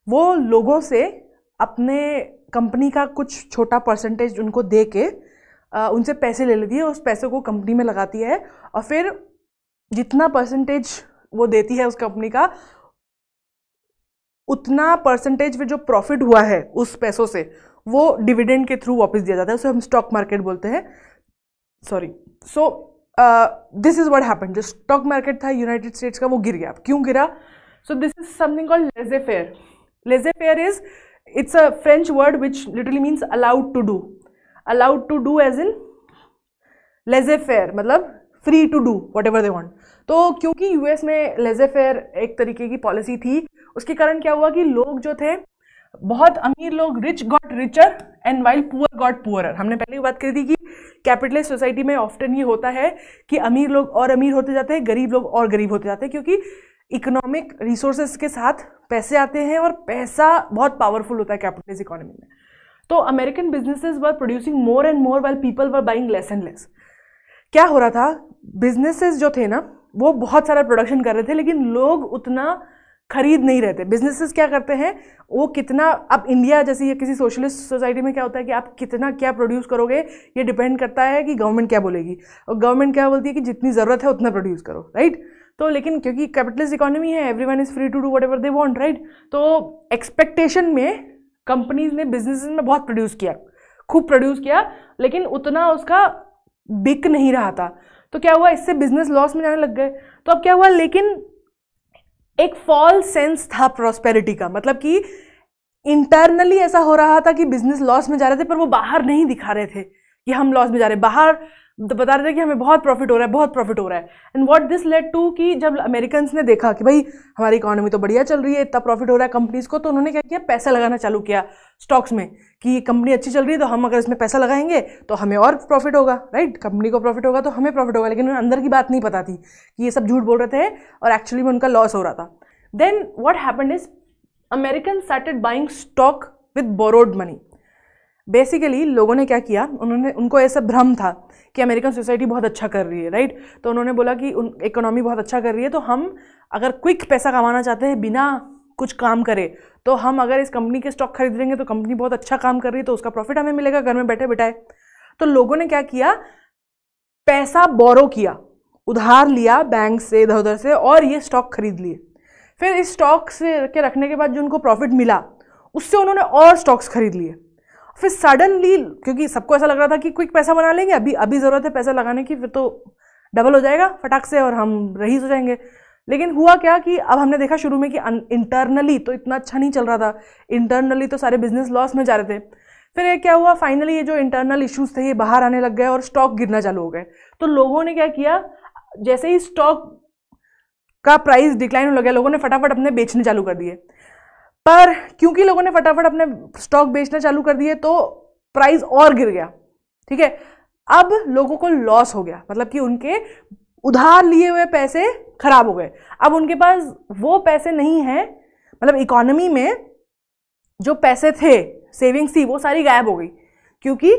वो लोगों से अपने कंपनी का कुछ छोटा परसेंटेज उनको दे के आ, उनसे पैसे ले लेती है उस पैसे को कंपनी में लगाती है और फिर जितना परसेंटेज वो देती है उस कंपनी का उतना परसेंटेज में जो प्रॉफिट हुआ है उस पैसों से वो डिविडेंड के थ्रू वापस दिया जाता है उसे हम स्टॉक मार्केट बोलते हैं sorry so this is what happen जो स्टॉक मार्केट था यूनाइटेड स्टेट्स का वो गिर गया क्यों गिरा so this is something called laissez faire laissez faire is it's a French word which literally means allowed to do allowed to do as in laissez faire मतलब free to do whatever they want तो क्योंकि US में लेजे fair एक तरीके की policy थी उसके कारण क्या हुआ कि लोग जो थे बहुत अमीर लोग rich got richer and while poor got poor हमने पहले बात करी थी कि कैपिटलिस्ट सोसाइटी में ऑफ्टन ये होता है कि अमीर लोग और अमीर होते जाते हैं गरीब लोग और गरीब होते जाते हैं क्योंकि इकोनॉमिक रिसोर्सेज के साथ पैसे आते हैं और पैसा बहुत पावरफुल होता है कैपिटलिस्ट इकोनॉमी में तो American businesses were producing more and more while people were buying less and less क्या हो रहा था बिजनेसेस जो थे ना वो बहुत सारा प्रोडक्शन कर रहे थे लेकिन लोग उतना खरीद नहीं रहते बिजनेसेस क्या करते हैं वो कितना अब इंडिया जैसी या किसी सोशलिस्ट सोसाइटी में क्या होता है कि आप कितना क्या प्रोड्यूस करोगे ये डिपेंड करता है कि गवर्नमेंट क्या बोलेगी और गवर्नमेंट क्या बोलती है कि जितनी ज़रूरत है उतना प्रोड्यूस करो राइट तो लेकिन क्योंकि कैपिटलिस्ट इकोनॉमी है every one is free to do whatever they want right तो एक्सपेक्टेशन में कंपनीज ने बिजनेस में बहुत प्रोड्यूस किया खूब प्रोड्यूस किया लेकिन उतना उसका बिक नहीं रहा था तो क्या हुआ इससे बिजनेस लॉस में जाने लग गए तो अब क्या हुआ लेकिन एक फॉल सेंस था प्रॉस्पेरिटी का मतलब कि इंटरनली ऐसा हो रहा था कि बिजनेस लॉस में जा रहे थे पर वो बाहर नहीं दिखा रहे थे कि हम लॉस में जा रहे बाहर तो बता रहे थे कि हमें बहुत प्रॉफिट हो रहा है बहुत प्रॉफिट हो रहा है and what this led to कि जब अमेरिकन ने देखा कि भाई हमारी इकोनॉमी तो बढ़िया चल रही है इतना प्रॉफिट हो रहा है कंपनीज़ को तो उन्होंने क्या किया पैसा लगाना चालू किया स्टॉक्स में कि कंपनी अच्छी चल रही है तो हम अगर इसमें पैसा लगाएंगे तो हमें और प्रॉफिट होगा राइट कंपनी को प्रॉफिट होगा तो हमें प्रॉफिट होगा लेकिन उन्हें अंदर की बात नहीं पता थी कि ये सब झूठ बोल रहे थे और एक्चुअली में उनका लॉस हो रहा था then what happen is American started buying stock with borrowed money basically लोगों ने क्या किया उन्होंने उनको ऐसा भ्रम था कि अमेरिकन सोसाइटी बहुत अच्छा कर रही है राइट तो उन्होंने बोला कि उन इकोनॉमी बहुत अच्छा कर रही है तो हम अगर क्विक पैसा कमाना चाहते हैं बिना कुछ काम करे तो हम अगर इस कंपनी के स्टॉक खरीद लेंगे तो कंपनी बहुत अच्छा काम कर रही है तो उसका प्रॉफिट हमें मिलेगा घर में बैठे बैठाए तो लोगों ने क्या किया पैसा बोरो किया उधार लिया बैंक से इधर उधर से और ये स्टॉक खरीद लिए फिर इस स्टॉक से के रखने के बाद जो उनको प्रॉफिट मिला उससे उन्होंने और स्टॉक्स खरीद लिए फिर सडनली क्योंकि सबको ऐसा लग रहा था कि क्विक पैसा बना लेंगे अभी अभी ज़रूरत है पैसा लगाने की फिर तो डबल हो जाएगा फटाक से और हम रही हो जाएंगे लेकिन हुआ क्या कि अब हमने देखा शुरू में कि इंटरनली तो इतना अच्छा नहीं चल रहा था इंटरनली तो सारे बिजनेस लॉस में जा रहे थे फिर ये क्या हुआ फाइनली ये जो इंटरनल इश्यूज थे ये बाहर आने लग गए और स्टॉक गिरना चालू हो गए तो लोगों ने क्या किया जैसे ही स्टॉक का प्राइस डिक्लाइन होने गया लोगों ने फटाफट अपने बेचने चालू कर दिए पर क्योंकि लोगों ने फटाफट अपने स्टॉक बेचना चालू कर दिए तो प्राइस और गिर गया ठीक है अब लोगों को लॉस हो गया मतलब कि उनके उधार लिए हुए पैसे खराब हो गए अब उनके पास वो पैसे नहीं हैं मतलब इकोनॉमी में जो पैसे थे सेविंग्स थी वो सारी गायब हो गई क्योंकि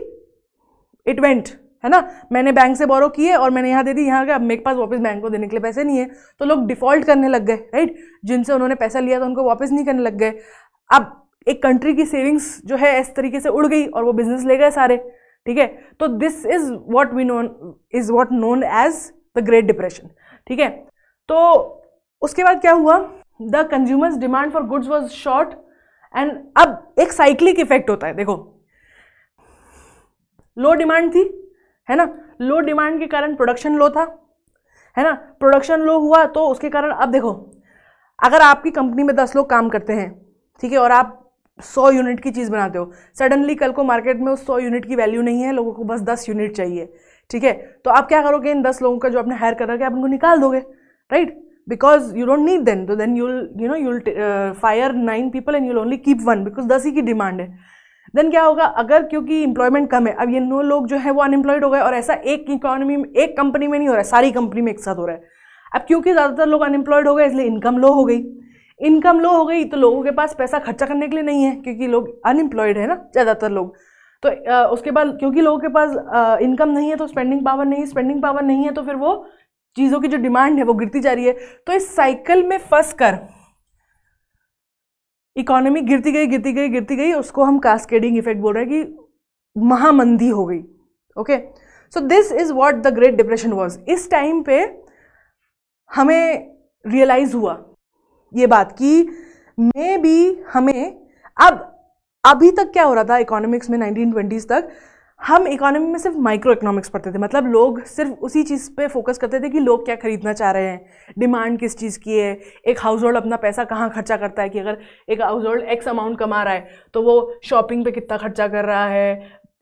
इट वेंट है ना मैंने बैंक से बोरो किए और मैंने यहाँ दे दी यहाँ अब मेरे पास वापस बैंक को देने के लिए पैसे नहीं है तो लोग डिफॉल्ट करने लग गए राइट जिनसे उन्होंने पैसा लिया था उनको वापस नहीं करने लग गए अब एक कंट्री की सेविंग्स जो है इस तरीके से उड़ गई और वो बिजनेस ले गए सारे ठीक है तो this is what we known is what known as the great depression ठीक है तो उसके बाद क्या हुआ the consumers demand for goods was short and अब एक साइक्लिक इफेक्ट होता है देखो लो डिमांड थी है ना लो डिमांड के कारण प्रोडक्शन लो था है ना प्रोडक्शन लो हुआ तो उसके कारण अब देखो अगर आपकी कंपनी में दस लोग काम करते हैं ठीक है और आप सौ यूनिट की चीज़ बनाते हो सडनली कल को मार्केट में उस सौ यूनिट की वैल्यू नहीं है लोगों को बस दस यूनिट चाहिए ठीक है तो आप क्या करोगे इन दस लोगों का जो आपने हायर कर रखा है आप उनको निकाल दोगे right because you don't need then तो then you'll you know you'll fire nine people and you'll only keep one because दस ही की डिमांड है देन क्या होगा अगर क्योंकि इंप्लॉयमेंट कम है अब ये नौ लोग जो है वो अनएम्प्लॉयड हो गए और ऐसा एक इकोनॉमी में एक कंपनी में नहीं हो रहा है सारी कंपनी में एक साथ हो रहा है अब क्योंकि ज़्यादातर लोग अनएम्प्लॉयड हो गए इसलिए इनकम लो हो गई इनकम लो हो गई तो लोगों के पास पैसा खर्चा करने के लिए नहीं है क्योंकि लोग अनएम्प्लॉयड है ना ज़्यादातर लोग तो आ, उसके बाद क्योंकि लोगों के पास इनकम नहीं है तो स्पेंडिंग पावर नहीं है स्पेंडिंग पावर नहीं है तो फिर वो चीज़ों की जो डिमांड है वो गिरती जा रही है तो इस साइकिल में फंस कर इकोनॉमी गिरती गई गिरती गई गिरती गई उसको हम कास्केडिंग इफेक्ट बोल रहे हैं कि महामंदी हो गई okay so this is what the great depression was इस टाइम पे हमें रियलाइज़ हुआ ये बात कि मे बी हमें अब अभी तक क्या हो रहा था इकोनॉमिक्स में नाइनटीन ट्वेंटीज़ तक हम इकोनॉमी में सिर्फ माइक्रो इकोनॉमिक्स पढ़ते थे मतलब लोग सिर्फ उसी चीज़ पे फोकस करते थे कि लोग क्या खरीदना चाह रहे हैं डिमांड किस चीज़ की है एक हाउस होल्ड अपना पैसा कहाँ खर्चा करता है कि अगर एक हाउस होल्ड एक्स अमाउंट कमा रहा है तो वो शॉपिंग पे कितना खर्चा कर रहा है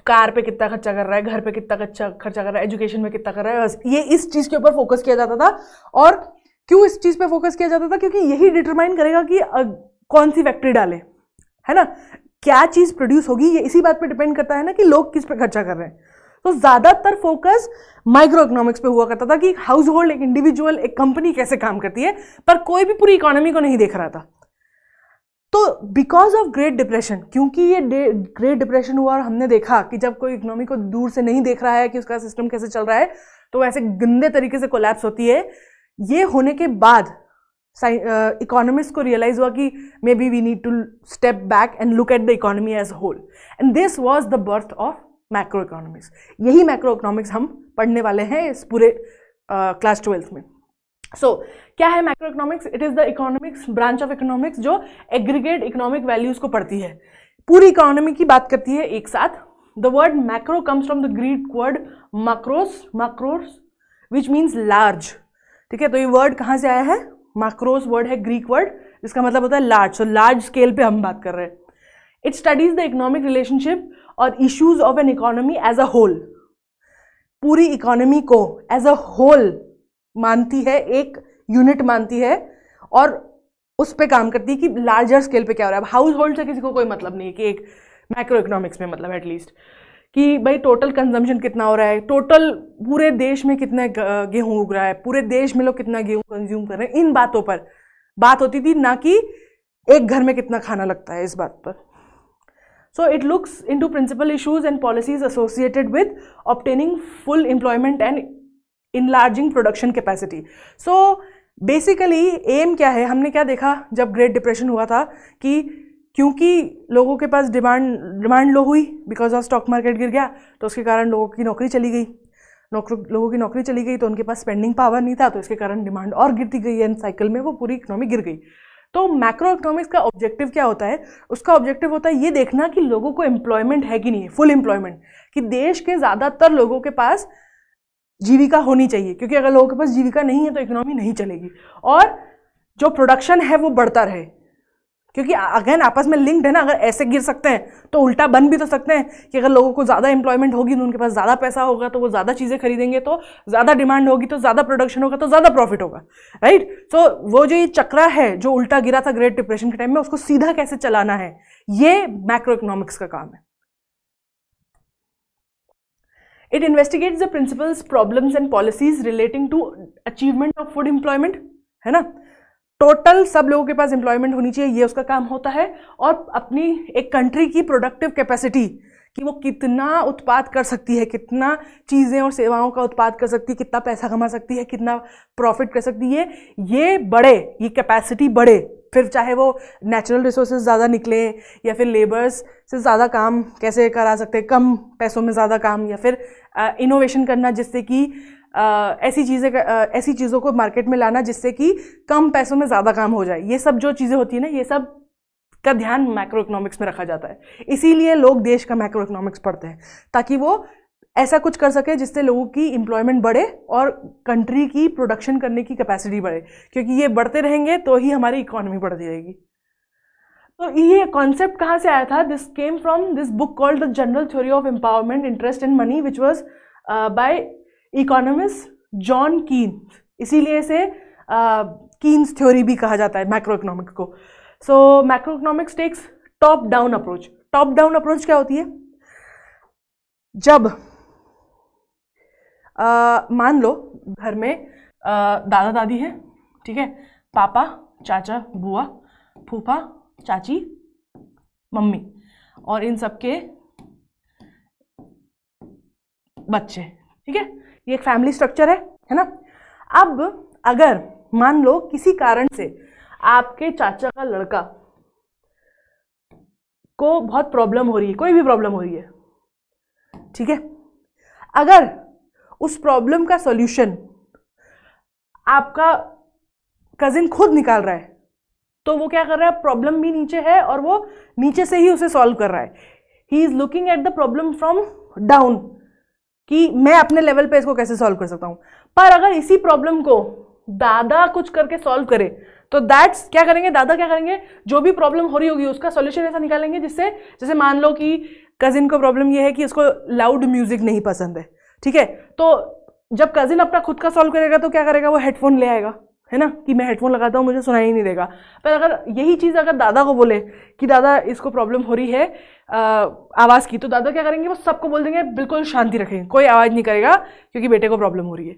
कार पे कितना खर्चा कर रहा है घर पे कितना खर्चा खर्चा कर रहा है एजुकेशन में कितना कर रहा है बस ये इस चीज़ के ऊपर फोकस किया जाता था और क्यों इस चीज़ पर फोकस किया जाता था क्योंकि यही डिटरमाइन करेगा कि कौन सी फैक्ट्री डाले है ना क्या चीज़ प्रोड्यूस होगी ये इसी बात पे डिपेंड करता है ना कि लोग किस पे खर्चा कर रहे हैं तो ज़्यादातर फोकस माइक्रो इकोनॉमिक्स पे हुआ करता था कि हाउस होल्ड एक इंडिविजुअल एक कंपनी कैसे काम करती है पर कोई भी पूरी इकोनॉमी को नहीं देख रहा था तो बिकॉज ऑफ ग्रेट डिप्रेशन क्योंकि ये ग्रेट डिप्रेशन हुआ और हमने देखा कि जब कोई इकोनॉमी को दूर से नहीं देख रहा है कि उसका सिस्टम कैसे चल रहा है तो ऐसे गंदे तरीके से कोलैप्स होती है ये होने के बाद इकोनॉमिस्ट uh, को रियलाइज हुआ कि may be we need to step back and look at the economy as whole and this was the birth of macroeconomics यही मैक्रो इकोनॉमिक्स हम पढ़ने वाले हैं इस पूरे क्लास uh, ट्वेल्थ में सो so, क्या है macroeconomics it is the economics branch of economics जो एग्रीगेट इकोनॉमिक वैल्यूज को पढ़ती है पूरी इकोनॉमी की बात करती है एक साथ the word macro comes from the Greek word makros makros which means large ठीक है तो ये वर्ड कहाँ से आया है माक्रोस वर्ड है ग्रीक वर्ड जिसका मतलब होता है लार्ज सो लार्ज स्केल पे हम बात कर रहे हैं it studies the economic relationship और issues of an economy as a whole पूरी इकोनॉमी को एज अ होल मानती है एक यूनिट मानती है और उस पर काम करती है कि लार्जर स्केल पे क्या हो रहा है हाउस होल्ड से किसी को कोई मतलब नहीं है कि एक मैक्रो इकोनॉमिक्स में मतलब एटलीस्ट कि भाई टोटल कंजम्पशन कितना हो रहा है टोटल पूरे देश में कितना गेहूँ उग रहा है पूरे देश में लोग कितना गेहूँ कंज्यूम कर रहे हैं इन बातों पर बात होती थी ना कि एक घर में कितना खाना लगता है इस बात पर so it looks into principle issues and policies associated with obtaining full employment and enlarging production capacity so basically um क्या है हमने क्या देखा जब ग्रेट डिप्रेशन हुआ था कि क्योंकि लोगों के पास डिमांड डिमांड लो हुई बिकॉज ऑफ स्टॉक मार्केट गिर गया तो उसके कारण लोगों की नौकरी चली गई नौकरी लोगों की नौकरी चली गई तो उनके पास स्पेंडिंग पावर नहीं था तो इसके कारण डिमांड और गिरती गई एंड साइकिल में वो पूरी इकोनॉमी गिर गई तो मैक्रो इकोनॉमिक्स का ऑब्जेक्टिव क्या होता है उसका ऑब्जेक्टिव होता है ये देखना कि लोगों को एम्प्लॉयमेंट है कि नहीं है फुल एम्प्लॉयमेंट कि देश के ज़्यादातर लोगों के पास जीविका होनी चाहिए क्योंकि अगर लोगों के पास जीविका नहीं है तो इकोनॉमी नहीं चलेगी और जो प्रोडक्शन है वो बढ़ता रहे क्योंकि अगेन आपस में लिंक्ड है ना अगर ऐसे गिर सकते हैं तो उल्टा बन भी तो सकते हैं कि अगर लोगों को ज़्यादा एम्प्लॉयमेंट होगी तो उनके पास ज़्यादा पैसा होगा तो वो ज़्यादा चीज़ें खरीदेंगे तो ज़्यादा डिमांड होगी तो ज़्यादा प्रोडक्शन होगा तो ज़्यादा प्रॉफिट होगा राइट सो so, वो जो ये चक्रा है जो उल्टा गिरा था ग्रेट डिप्रेशन के टाइम में उसको सीधा कैसे चलाना है ये मैक्रो इकोनॉमिक्स का काम है it investigates the principles problems and policies relating to achievement of full employment है ना टोटल सब लोगों के पास एम्प्लॉयमेंट होनी चाहिए ये उसका काम होता है और अपनी एक कंट्री की प्रोडक्टिव कैपेसिटी कि वो कितना उत्पाद कर सकती है कितना चीज़ें और सेवाओं का उत्पाद कर सकती है कितना पैसा कमा सकती है कितना प्रॉफिट कर सकती है ये बढ़े ये कैपेसिटी बढ़े फिर चाहे वो नेचुरल रिसोर्स ज़्यादा निकले या फिर लेबर्स से ज़्यादा काम कैसे करा सकते हैं कम पैसों में ज़्यादा काम या फिर इनोवेशन करना जिससे कि ऐसी चीज़ें ऐसी चीज़ों को मार्केट में लाना जिससे कि कम पैसों में ज़्यादा काम हो जाए ये सब जो चीज़ें होती हैं ना ये सब का ध्यान मैक्रो इकोनॉमिक्स में रखा जाता है इसीलिए लोग देश का मैक्रो इकोनॉमिक्स पढ़ते हैं ताकि वो ऐसा कुछ कर सके जिससे लोगों की एम्प्लॉयमेंट बढ़े और कंट्री की प्रोडक्शन करने की कैपेसिटी बढ़े क्योंकि ये बढ़ते रहेंगे तो ही हमारी इकोनॉमी बढ़ती रहेगी तो ये कॉन्सेप्ट कहाँ से आया था this came from this book called the general theory of empowerment interest in money which was by economist John Keynes इसीलिए इसे कीन्स थ्योरी भी कहा जाता है मैक्रो इकोनॉमिक्स को सो macroeconomics takes top down approach top down approach क्या होती है जब uh, मान लो घर में uh, दादा दादी है ठीक है पापा चाचा बुआ फूफा चाची मम्मी और इन सबके बच्चे ठीक है ये एक फैमिली स्ट्रक्चर है है ना अब अगर मान लो किसी कारण से आपके चाचा का लड़का को बहुत प्रॉब्लम हो रही है कोई भी प्रॉब्लम हो रही है ठीक है अगर उस प्रॉब्लम का सॉल्यूशन आपका कजिन खुद निकाल रहा है तो वो क्या कर रहा है प्रॉब्लम भी नीचे है और वो नीचे से ही उसे सॉल्व कर रहा है he is looking at the problem from down कि मैं अपने लेवल पे इसको कैसे सॉल्व कर सकता हूँ पर अगर इसी प्रॉब्लम को दादा कुछ करके सॉल्व करे तो दैट्स क्या करेंगे दादा क्या करेंगे जो भी प्रॉब्लम हो रही होगी उसका सॉल्यूशन ऐसा निकालेंगे जिससे जैसे मान लो कि कज़िन को प्रॉब्लम ये है कि उसको लाउड म्यूज़िक नहीं पसंद है ठीक है तो जब कज़िन अपना खुद का सॉल्व करेगा तो क्या करेगा वो हेडफोन ले आएगा है ना कि मैं हेडफोन लगाता हूँ मुझे सुनाई नहीं देगा पर अगर यही चीज़ अगर दादा को बोले कि दादा इसको प्रॉब्लम हो रही है आवाज़ की तो दादा क्या करेंगे वो सबको बोल देंगे बिल्कुल शांति रखें कोई आवाज़ नहीं करेगा क्योंकि बेटे को प्रॉब्लम हो रही है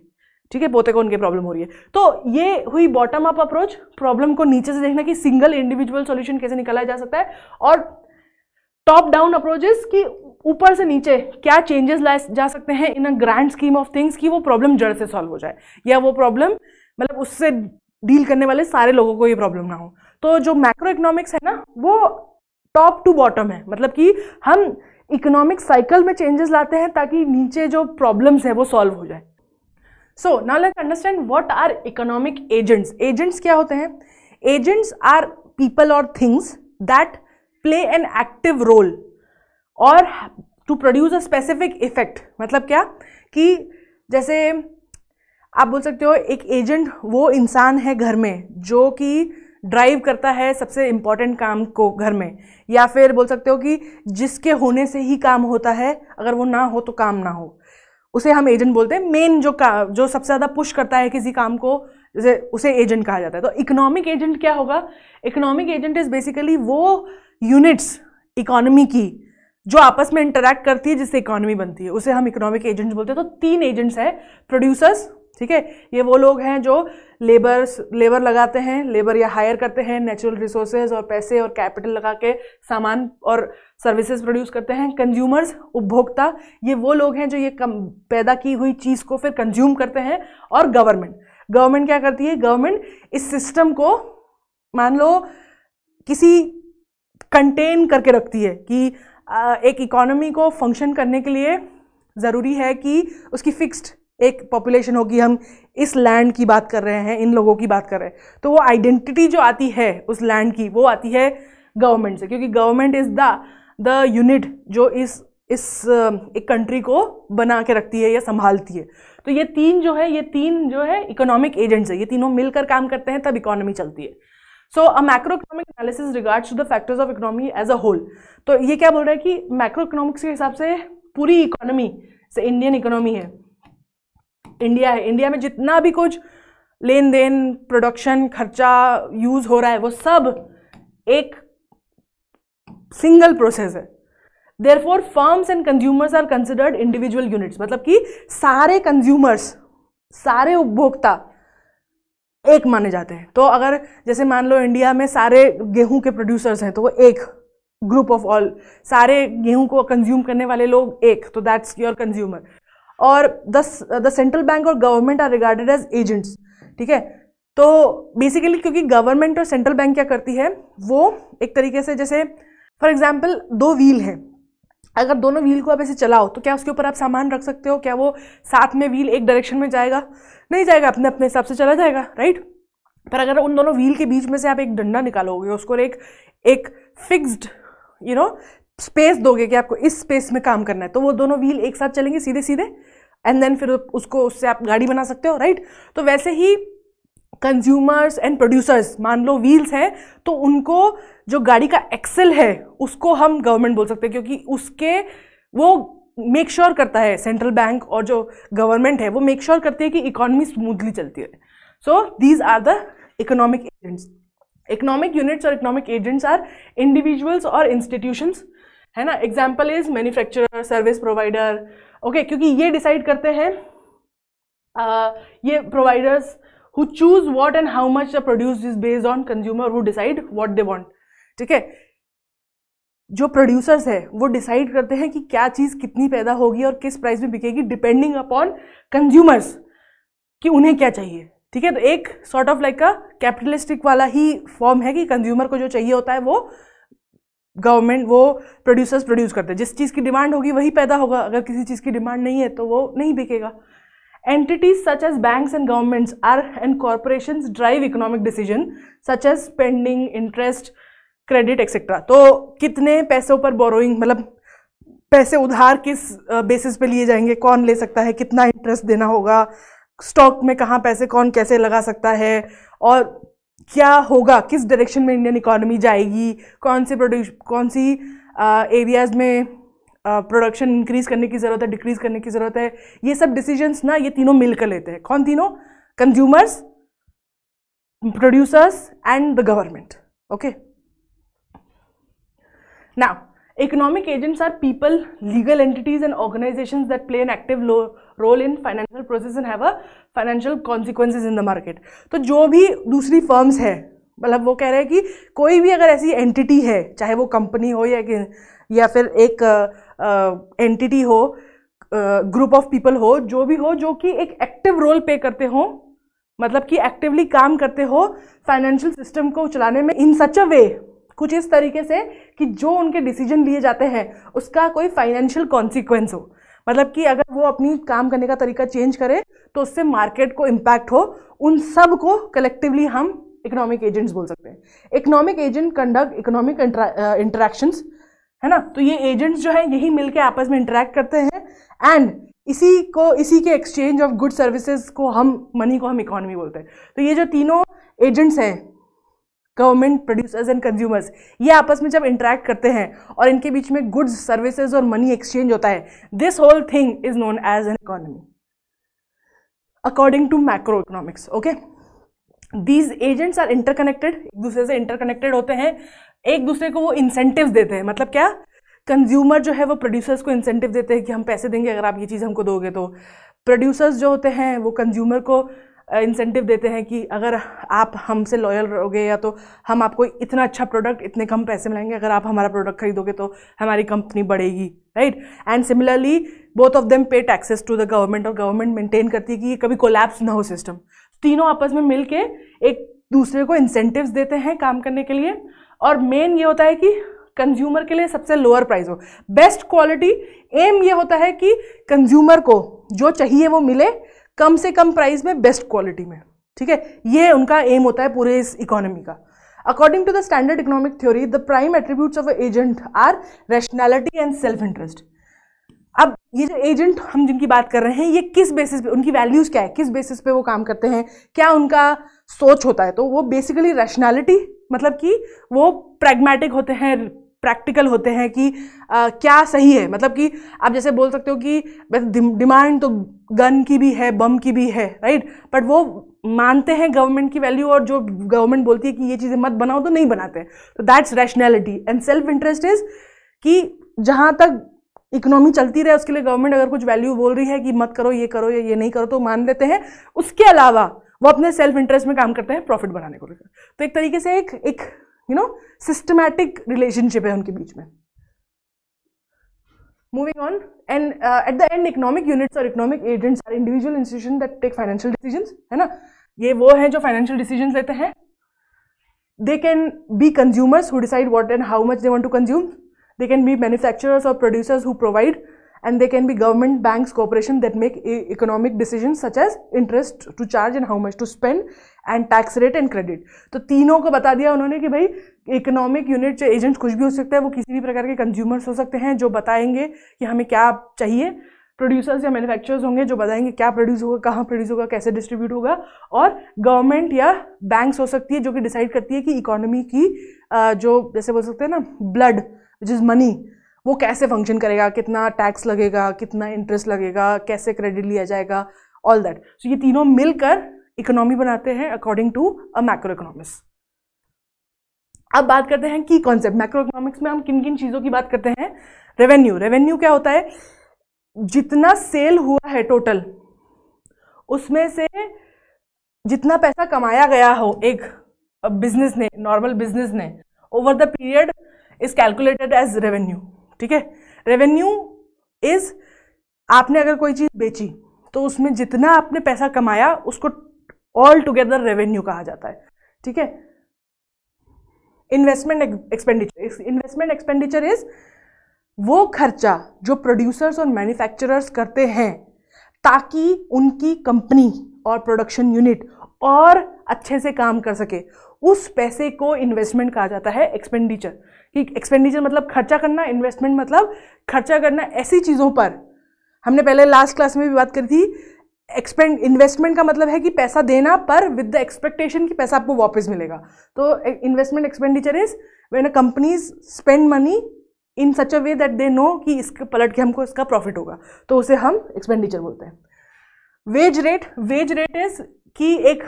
ठीक है पोते को उनकी प्रॉब्लम हो रही है तो ये हुई बॉटम अप अप्रोच प्रॉब्लम को नीचे से देखना कि सिंगल इंडिविजुअल सॉल्यूशन कैसे निकाला जा सकता है और टॉप डाउन अप्रोचेस कि ऊपर से नीचे क्या चेंजेस लाए जा सकते हैं in a grand scheme of things कि वो प्रॉब्लम जड़ से सॉल्व हो जाए या वो प्रॉब्लम मतलब उससे डील करने वाले सारे लोगों को ये प्रॉब्लम ना हो तो जो मैक्रो इकोनॉमिक्स है ना वो टॉप टू बॉटम है मतलब कि हम इकोनॉमिक साइकिल में चेंजेस लाते हैं ताकि नीचे जो प्रॉब्लम्स है वो सॉल्व हो जाए so now let's understand what are economic agents agents क्या होते हैं एजेंट्स आर पीपल और things that play an active role और to produce a specific effect मतलब क्या कि जैसे आप बोल सकते हो एक एजेंट वो इंसान है घर में जो कि ड्राइव करता है सबसे इम्पॉर्टेंट काम को घर में या फिर बोल सकते हो कि जिसके होने से ही काम होता है अगर वो ना हो तो काम ना हो उसे हम एजेंट बोलते हैं मेन जो का जो सबसे ज़्यादा पुश करता है किसी काम को जैसे उसे एजेंट कहा जाता है तो इकोनॉमिक एजेंट क्या होगा इकोनॉमिक एजेंट इज़ बेसिकली वो यूनिट्स इकोनॉमी की जो आपस में इंटरेक्ट करती है जिससे इकोनॉमी बनती है उसे हम इकोनॉमिक एजेंट्स बोलते हैं तो तीन एजेंट्स हैं प्रोड्यूसर्स ठीक है ये वो लोग हैं जो लेबर लेबर लगाते हैं लेबर या हायर करते हैं नेचुरल रिसोर्सेज और पैसे और कैपिटल लगा के सामान और सर्विसेज प्रोड्यूस करते हैं कंज्यूमर्स उपभोक्ता ये वो लोग हैं जो ये कम पैदा की हुई चीज़ को फिर कंज्यूम करते हैं और गवर्नमेंट गवर्नमेंट क्या करती है गवर्नमेंट इस सिस्टम को मान लो किसी कंटेन करके रखती है कि एक इकोनॉमी को फंक्शन करने के लिए ज़रूरी है कि उसकी फिक्स्ड एक पॉपुलेशन होगी हम इस लैंड की बात कर रहे हैं इन लोगों की बात कर रहे हैं तो वो आइडेंटिटी जो आती है उस लैंड की वो आती है गवर्नमेंट से क्योंकि government is the the unit जो इस इस एक कंट्री को बना के रखती है या संभालती है तो ये तीन जो है ये तीन जो है इकोनॉमिक एजेंट्स है ये तीनों मिलकर काम करते हैं तब इकोनॉमी चलती है so a macro macroeconomic analysis regards to the factors of economy as a whole तो ये क्या बोल रहा है कि मैक्रो इकोनॉमिक्स के हिसाब से पूरी इकोनॉमी से इंडियन इकोनॉमी है इंडिया है इंडिया में जितना भी कुछ लेन देन प्रोडक्शन खर्चा यूज़ हो रहा है वो सब एक सिंगल प्रोसेस है therefore firms and consumers are considered individual units मतलब कि सारे कंज्यूमर्स सारे उपभोक्ता एक माने जाते हैं तो अगर जैसे मान लो इंडिया में सारे गेहूं के प्रोड्यूसर्स हैं तो वो एक ग्रुप ऑफ ऑल सारे गेहूं को कंज्यूम करने वाले लोग एक तो दैट्स योर कंज्यूमर और द सेंट्रल बैंक और government are regarded as agents ठीक है तो बेसिकली क्योंकि गवर्नमेंट और सेंट्रल बैंक क्या करती है वो एक तरीके से जैसे फॉर एग्जाम्पल दो व्हील हैं अगर दोनों व्हील को आप ऐसे चलाओ तो क्या उसके ऊपर आप सामान रख सकते हो क्या वो साथ में व्हील एक डायरेक्शन में जाएगा नहीं जाएगा अपने अपने हिसाब से चला जाएगा राइट पर अगर उन दोनों व्हील के बीच में से आप एक डंडा निकालोगे उसको एक एक फिक्स्ड यू नो स्पेस दोगे कि आपको इस स्पेस में काम करना है तो वो दोनों व्हील एक साथ चलेंगे सीधे सीधे एंड देन फिर उसको उससे आप गाड़ी बना सकते हो राइट तो वैसे ही कंज्यूमर्स एंड प्रोड्यूसर्स मान लो व्हील्स हैं तो उनको जो गाड़ी का एक्सेल है उसको हम गवर्नमेंट बोल सकते हैं क्योंकि उसके वो मेक श्योर sure करता है सेंट्रल बैंक और जो गवर्नमेंट है वो मेक श्योर sure करती है कि इकोनॉमी स्मूथली चलती है so these are the economic agents economic units और इकोनॉमिक एजेंट्स आर इंडिविजुअल्स और इंस्टीट्यूशंस है ना example is manufacture service provider okay क्योंकि ये डिसाइड करते हैं uh, ये providers who choose what and how much the produce is based on consumer who decide what they want ठीक है जो प्रोड्यूसर्स है वो डिसाइड करते हैं कि क्या चीज़ कितनी पैदा होगी और किस प्राइस में बिकेगी डिपेंडिंग अपॉन कंज्यूमर्स कि उन्हें क्या चाहिए ठीक है तो एक सॉर्ट ऑफ लाइक का कैपिटलिस्टिक वाला ही फॉर्म है कि कंज्यूमर को जो चाहिए होता है वो गवर्नमेंट वो प्रोड्यूसर्स प्रोड्यूस करते हैं जिस चीज़ की डिमांड होगी वही पैदा होगा अगर किसी चीज़ की डिमांड नहीं है तो वो नहीं बिकेगा entities such as banks and governments are and corporation drive economic decision such as pending interest credit etcetera तो कितने पैसों पर बोरोइंग मतलब पैसे उधार किस बेसिस पे लिए जाएंगे कौन ले सकता है कितना इंटरेस्ट देना होगा स्टॉक में कहाँ पैसे कौन कैसे लगा सकता है और क्या होगा किस डायरेक्शन में इंडियन इकोनॉमी जाएगी कौन से प्रोड्यूश कौन सी एरियाज़ में प्रोडक्शन इंक्रीज़ करने की ज़रूरत है डिक्रीज़ करने की ज़रूरत है ये सब डिसीजंस ना ये तीनों मिलकर लेते हैं कौन तीनों consumers producers and the government okay now Economic agents are people, legal entities and organizations that play an active role in financial process and have a financial consequences in the market. तो जो भी दूसरी firms है मतलब वो कह रहे हैं कि कोई भी अगर ऐसी एंटिटी है चाहे वो कंपनी हो या या फिर एक एंटिटी हो ग्रुप ऑफ पीपल हो जो भी हो जो कि एक एक्टिव रोल प्ले करते हो मतलब कि एक्टिवली काम करते हो फाइनेंशियल सिस्टम को चलाने में इन सच अ वे कुछ इस तरीके से कि जो उनके डिसीजन लिए जाते हैं उसका कोई फाइनेंशियल कॉन्सिक्वेंस हो मतलब कि अगर वो अपनी काम करने का तरीका चेंज करे तो उससे मार्केट को इम्पैक्ट हो उन सब को कलेक्टिवली हम इकोनॉमिक एजेंट्स बोल सकते हैं economic agent conduct economic interactions है ना तो ये एजेंट्स जो है यही मिलके आपस में इंटरेक्ट करते हैं एंड इसी को इसी के एक्सचेंज ऑफ गुड सर्विसेज को हम मनी को हम इकोनॉमी बोलते हैं तो ये जो तीनों एजेंट्स हैं गवर्नमेंट प्रोड्यूसर्स एंड कंज्यूमर्स ये आपस में जब इंटरेक्ट करते हैं और इनके बीच में गुड्स सर्विसेज और मनी एक्सचेंज होता है this whole thing is known as an economy according to macro economics okay these agents are interconnected एक दूसरे से इंटरकनेक्टेड होते हैं एक दूसरे को वो इंसेंटिव देते हैं मतलब क्या कंज्यूमर जो है वो प्रोड्यूसर्स को इंसेंटिव देते हैं कि हम पैसे देंगे अगर आप ये चीज़ हमको दोगे तो प्रोड्यूसर्स जो होते हैं वो कंज्यूमर को इंसेंटिव देते हैं कि अगर आप हमसे लॉयल रहोगे या तो हम आपको इतना अच्छा प्रोडक्ट इतने कम पैसे मिलेंगे अगर आप हमारा प्रोडक्ट खरीदोगे तो हमारी कंपनी बढ़ेगी right and similarly both of them pay taxes to the government और गवर्नमेंट मेंटेन करती है कि कभी कोलैप्स ना हो सिस्टम तीनों आपस में मिल के एक दूसरे को इंसेंटिव्स देते हैं काम करने के लिए और मेन ये होता है कि कंज्यूमर के लिए सबसे लोअर प्राइस हो बेस्ट क्वालिटी एम ये होता है कि कंज्यूमर को जो चाहिए वो मिले कम से कम प्राइस में बेस्ट क्वालिटी में ठीक है ये उनका एम होता है पूरे इस इकोनॉमी का according to the standard economic theory the prime attributes of agent are rationality and self interest अब ये जो एजेंट हम जिनकी बात कर रहे हैं ये किस बेसिस पे उनकी वैल्यूज़ क्या है किस बेसिस पे वो काम करते हैं क्या उनका सोच होता है तो वो बेसिकली रैशनैलिटी मतलब कि वो प्रैग्मेटिक होते हैं प्रैक्टिकल होते हैं कि आ, क्या सही है मतलब कि आप जैसे बोल सकते हो कि डिमांड तो गन की भी है बम की भी है राइट बट वो मानते हैं गवर्नमेंट की वैल्यू और जो गवर्नमेंट बोलती है कि ये चीज़ें मत बनाओ तो नहीं बनाते तो that's rationality and self interest is कि जहाँ तक इकोनॉमी चलती रहे उसके लिए गवर्नमेंट अगर कुछ वैल्यू बोल रही है कि मत करो ये करो या ये नहीं करो तो मान लेते हैं उसके अलावा वो अपने सेल्फ इंटरेस्ट में काम करते हैं प्रॉफिट बनाने को लेकर तो एक तरीके से एक एक यू नो सिस्टमैटिक रिलेशनशिप है उनके बीच में moving on and at the end economic units और economic agents are individual institution that take financial decision है ना ये वो है जो फाइनेंशियल डिसीजन लेते हैं they can be consumers who decide what and how much they want to consume they can be manufacturers और producers who provide and they can be government banks corporation that make e economic decisions such as interest to charge and how much to spend and tax rate and credit तो तीनों को बता दिया उन्होंने कि भाई economic unit agent कुछ भी हो सकता है वो किसी भी प्रकार के कंज्यूमर्स हो सकते हैं जो बताएंगे कि हमें क्या चाहिए प्रोड्यूसर्स या मैन्युफैक्चरर्स होंगे जो बताएंगे क्या प्रोड्यूस होगा कहाँ प्रोड्यूस होगा कैसे डिस्ट्रीब्यूट होगा और गवर्नमेंट या बैंक्स हो सकती है जो कि डिसाइड करती है कि इकोनॉमी की जो जैसे बोल सकते हैं ना ब्लड विच इज़ मनी वो कैसे फंक्शन करेगा कितना टैक्स लगेगा कितना इंटरेस्ट लगेगा कैसे क्रेडिट लिया जाएगा ऑल दैट सो ये तीनों मिलकर इकोनॉमी बनाते हैं according to a macroeconomics अब बात करते हैं की कॉन्सेप्ट मैक्रो इकोनॉमिक्स में हम किन किन चीज़ों की बात करते हैं रेवेन्यू रेवेन्यू क्या होता है जितना सेल हुआ है टोटल उसमें से जितना पैसा कमाया गया हो एक बिजनेस ने नॉर्मल बिजनेस ने over the period is calculated as revenue ठीक है रेवेन्यू इज आपने अगर कोई चीज़ बेची तो उसमें जितना आपने पैसा कमाया उसको ऑल टुगेदर रेवेन्यू कहा जाता है ठीक है investment expenditure investment expenditure is वो खर्चा जो प्रोड्यूसर्स और मैन्युफैक्चरर्स करते हैं ताकि उनकी कंपनी और प्रोडक्शन यूनिट और अच्छे से काम कर सके उस पैसे को इन्वेस्टमेंट कहा जाता है एक्सपेंडिचर कि एक्सपेंडिचर मतलब खर्चा करना इन्वेस्टमेंट मतलब खर्चा करना ऐसी चीज़ों पर हमने पहले लास्ट क्लास में भी बात करी थी एक्सपेंड इन्वेस्टमेंट का मतलब है कि पैसा देना पर विद द एक्सपेक्टेशन कि पैसा आपको वापस मिलेगा तो investment expenditure is when a companies spend money in such a way that they know कि इसके पलट के हमको इसका प्रॉफिट होगा तो उसे हम एक्सपेंडिचर बोलते हैं wage rate wage rate is कि एक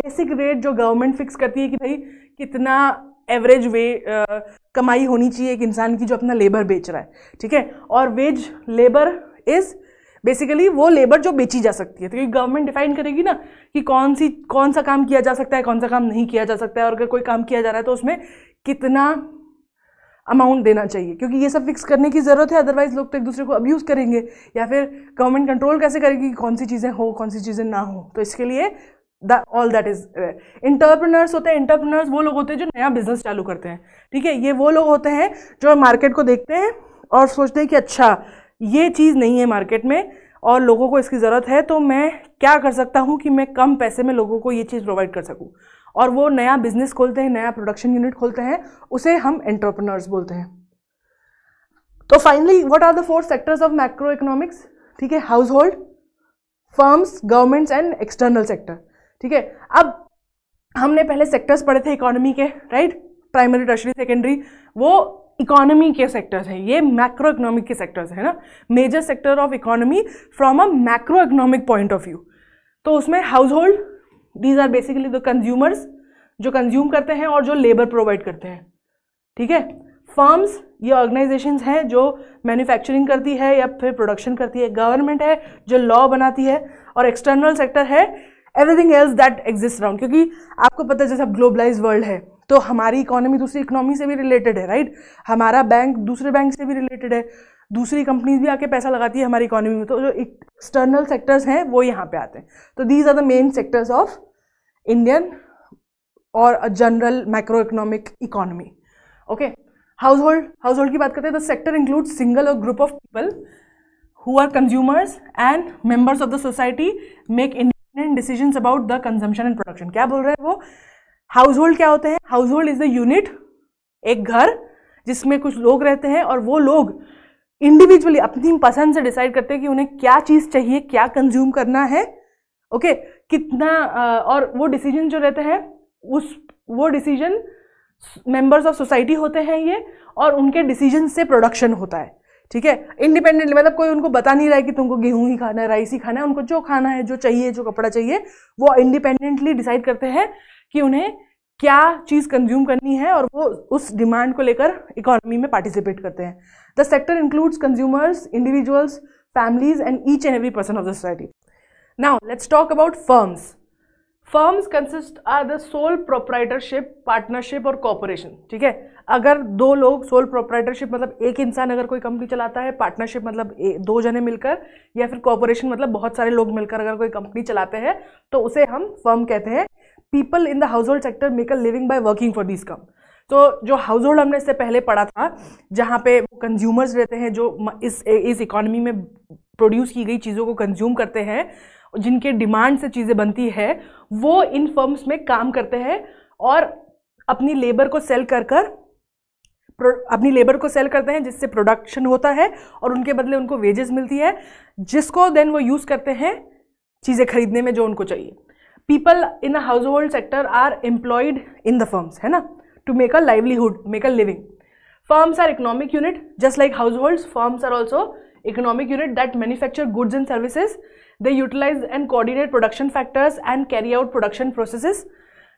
बेसिक रेट जो गवर्नमेंट फिक्स करती है कि भाई कितना एवरेज वे uh, कमाई होनी चाहिए एक इंसान की जो अपना लेबर बेच रहा है ठीक है और वेज लेबर इज़ बेसिकली वो लेबर जो बेची जा सकती है तो क्योंकि गवर्नमेंट डिफाइन करेगी ना कि कौन सी कौन सा काम किया जा सकता है कौन सा काम नहीं किया जा सकता है और अगर कोई काम किया जा रहा है तो उसमें कितना अमाउंट देना चाहिए क्योंकि ये सब फिक्स करने की ज़रूरत है अदरवाइज लोग तो एक दूसरे को अब्यूज़ करेंगे या फिर गवर्नमेंट कंट्रोल कैसे करेगी कि कौन सी चीज़ें हो कौन सी चीज़ें ना हो तो इसके लिए ऑल दैट इज इंटरप्रनर्स होते हैं इंटरप्रनर्स वो लोग होते हैं जो नया बिजनेस चालू करते हैं ठीक है ये वो लोग होते हैं जो मार्केट को देखते हैं और सोचते हैं कि अच्छा ये चीज़ नहीं है मार्केट में और लोगों को इसकी ज़रूरत है तो मैं क्या कर सकता हूँ कि मैं कम पैसे में लोगों को ये चीज़ प्रोवाइड कर सकूँ और वो नया बिजनेस खोलते हैं नया प्रोडक्शन यूनिट खोलते हैं उसे हम एंटरप्रनर्स बोलते हैं तो finally what are the four sectors of macroeconomics ठीक है household firms governments and external sector ठीक है अब हमने पहले सेक्टर्स पढ़े थे इकोनॉमी के राइट प्राइमरी टर्शरी सेकेंडरी वो इकोनॉमी के सेक्टर्स हैं ये मैक्रो इकोनॉमिक के सेक्टर्स हैं ना major sector of economy from a macro economic point of view तो उसमें household these are basically the consumers जो कंज्यूम करते हैं और जो लेबर प्रोवाइड करते हैं ठीक है फर्म्स ये ऑर्गेनाइजेशन हैं जो मैन्युफैक्चरिंग करती है या फिर प्रोडक्शन करती है गवर्नमेंट है जो लॉ बनाती है और एक्सटर्नल सेक्टर है everything else that exist around क्योंकि आपको पता है जैसे अब ग्लोबलाइज वर्ल्ड है तो हमारी इकोनॉमी दूसरी इकोनॉमी से भी रिलेटेड है राइट हमारा बैंक दूसरे बैंक से भी रिलेटेड है दूसरी कंपनीज भी आके पैसा लगाती है हमारी इकोनॉमी में तो जो एक्सटर्नल सेक्टर्स हैं वो यहाँ पे आते हैं तो these are the main sectors of Indian और a general micro economic economy okay household household की बात करते हैं द सेक्टर इंक्लूड सिंगल और group of people who are consumers and members of the society make India and decision about the consumption and production क्या बोल रहे हैं वो हाउस होल्ड क्या होते हैं household is the unit एक घर जिसमें कुछ लोग रहते हैं और वो लोग इंडिविजुअली अपनी पसंद से डिसाइड करते हैं कि उन्हें क्या चीज़ चाहिए क्या कंज्यूम करना है ओके okay, कितना और वो डिसीजन जो रहते हैं उस वो डिसीजन मेंबर्स ऑफ सोसाइटी होते हैं ये और उनके डिसीजन से प्रोडक्शन होता है ठीक है इंडिपेंडेंटली मतलब कोई उनको बता नहीं रहा है कि तुमको गेहूं ही खाना है राइस ही खाना है उनको जो खाना है जो चाहिए जो कपड़ा चाहिए वो इंडिपेंडेंटली डिसाइड करते हैं कि उन्हें क्या चीज़ कंज्यूम करनी है और वो उस डिमांड को लेकर इकोनॉमी में पार्टिसिपेट करते हैं the sector includes consumers individuals families and each and every person of the society now let's talk about firms firms consist are the sole proprietorship partnership और कॉपोरेशन ठीक है अगर दो लोग सोल प्रोपराइटरशिप मतलब एक इंसान अगर कोई कंपनी चलाता है पार्टनरशिप मतलब दो जने मिलकर या फिर कॉपोरेशन मतलब बहुत सारे लोग मिलकर अगर कोई कंपनी चलाते हैं तो उसे हम फर्म कहते हैं people in the household sector make a living by working for this कम तो जो हाउस होल्ड हमने इससे पहले पढ़ा था जहाँ पे कंज्यूमर्स रहते हैं जो इस इस इकॉनमी में प्रोड्यूस की गई चीज़ों को कंज्यूम करते हैं जिनके डिमांड से चीज़ें बनती है वो इन फर्म्स में काम करते हैं और अपनी लेबर को सेल कर कर अपनी लेबर को सेल करते हैं जिससे प्रोडक्शन होता है और उनके बदले उनको वेजेस मिलती है जिसको देन वो यूज़ करते हैं चीज़ें खरीदने में जो उनको चाहिए people in a household sector are employed in the firms है ना to make a livelihood make a living firms are economic unit just like household firms are also economic unit that manufacture goods and services they utilize and coordinate production factors and carry out production processes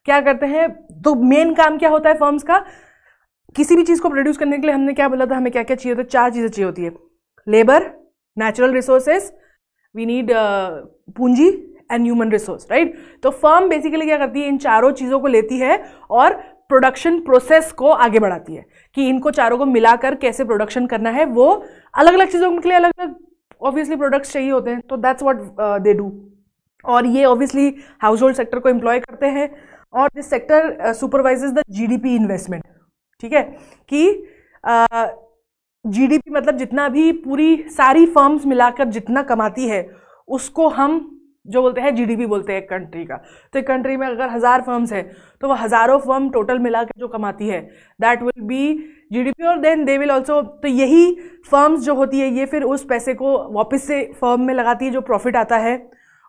क्या करते हैं तो main काम क्या होता है firms का किसी भी चीज़ को प्रोड्यूस करने के लिए हमने क्या बोला था हमें क्या क्या चाहिए होता है चार चीज़ें चाहिए होती है labour natural resources we need पूंजी एंड ह्यूमन रिसोर्स राइट तो फर्म बेसिकली क्या करती है इन चारों चीज़ों को लेती है और प्रोडक्शन प्रोसेस को आगे बढ़ाती है कि इनको चारों को मिलाकर कैसे प्रोडक्शन करना है वो अलग अलग चीज़ों के लिए अलग अलग ऑब्वियसली प्रोडक्ट्स चाहिए होते हैं तो दैट्स वॉट दे डू और ये ऑब्वियसली हाउस होल्ड सेक्टर को एम्प्लॉय करते हैं और this sector supervise the G D P investment ठीक है कि जी डी पी मतलब जितना भी पूरी सारी फर्म्स मिलाकर जितना कमाती है उसको हम जो बोलते हैं जी डी पी बोलते हैं एक कंट्री का तो एक कंट्री में अगर हज़ार फर्म्स हैं तो वह हज़ारों फर्म टोटल मिलाकर जो कमाती है दैट विल बी जीडीपी और देन दे विल ऑल्सो तो यही फर्म्स जो होती है ये फिर उस पैसे को वापस से फर्म में लगाती है जो प्रॉफिट आता है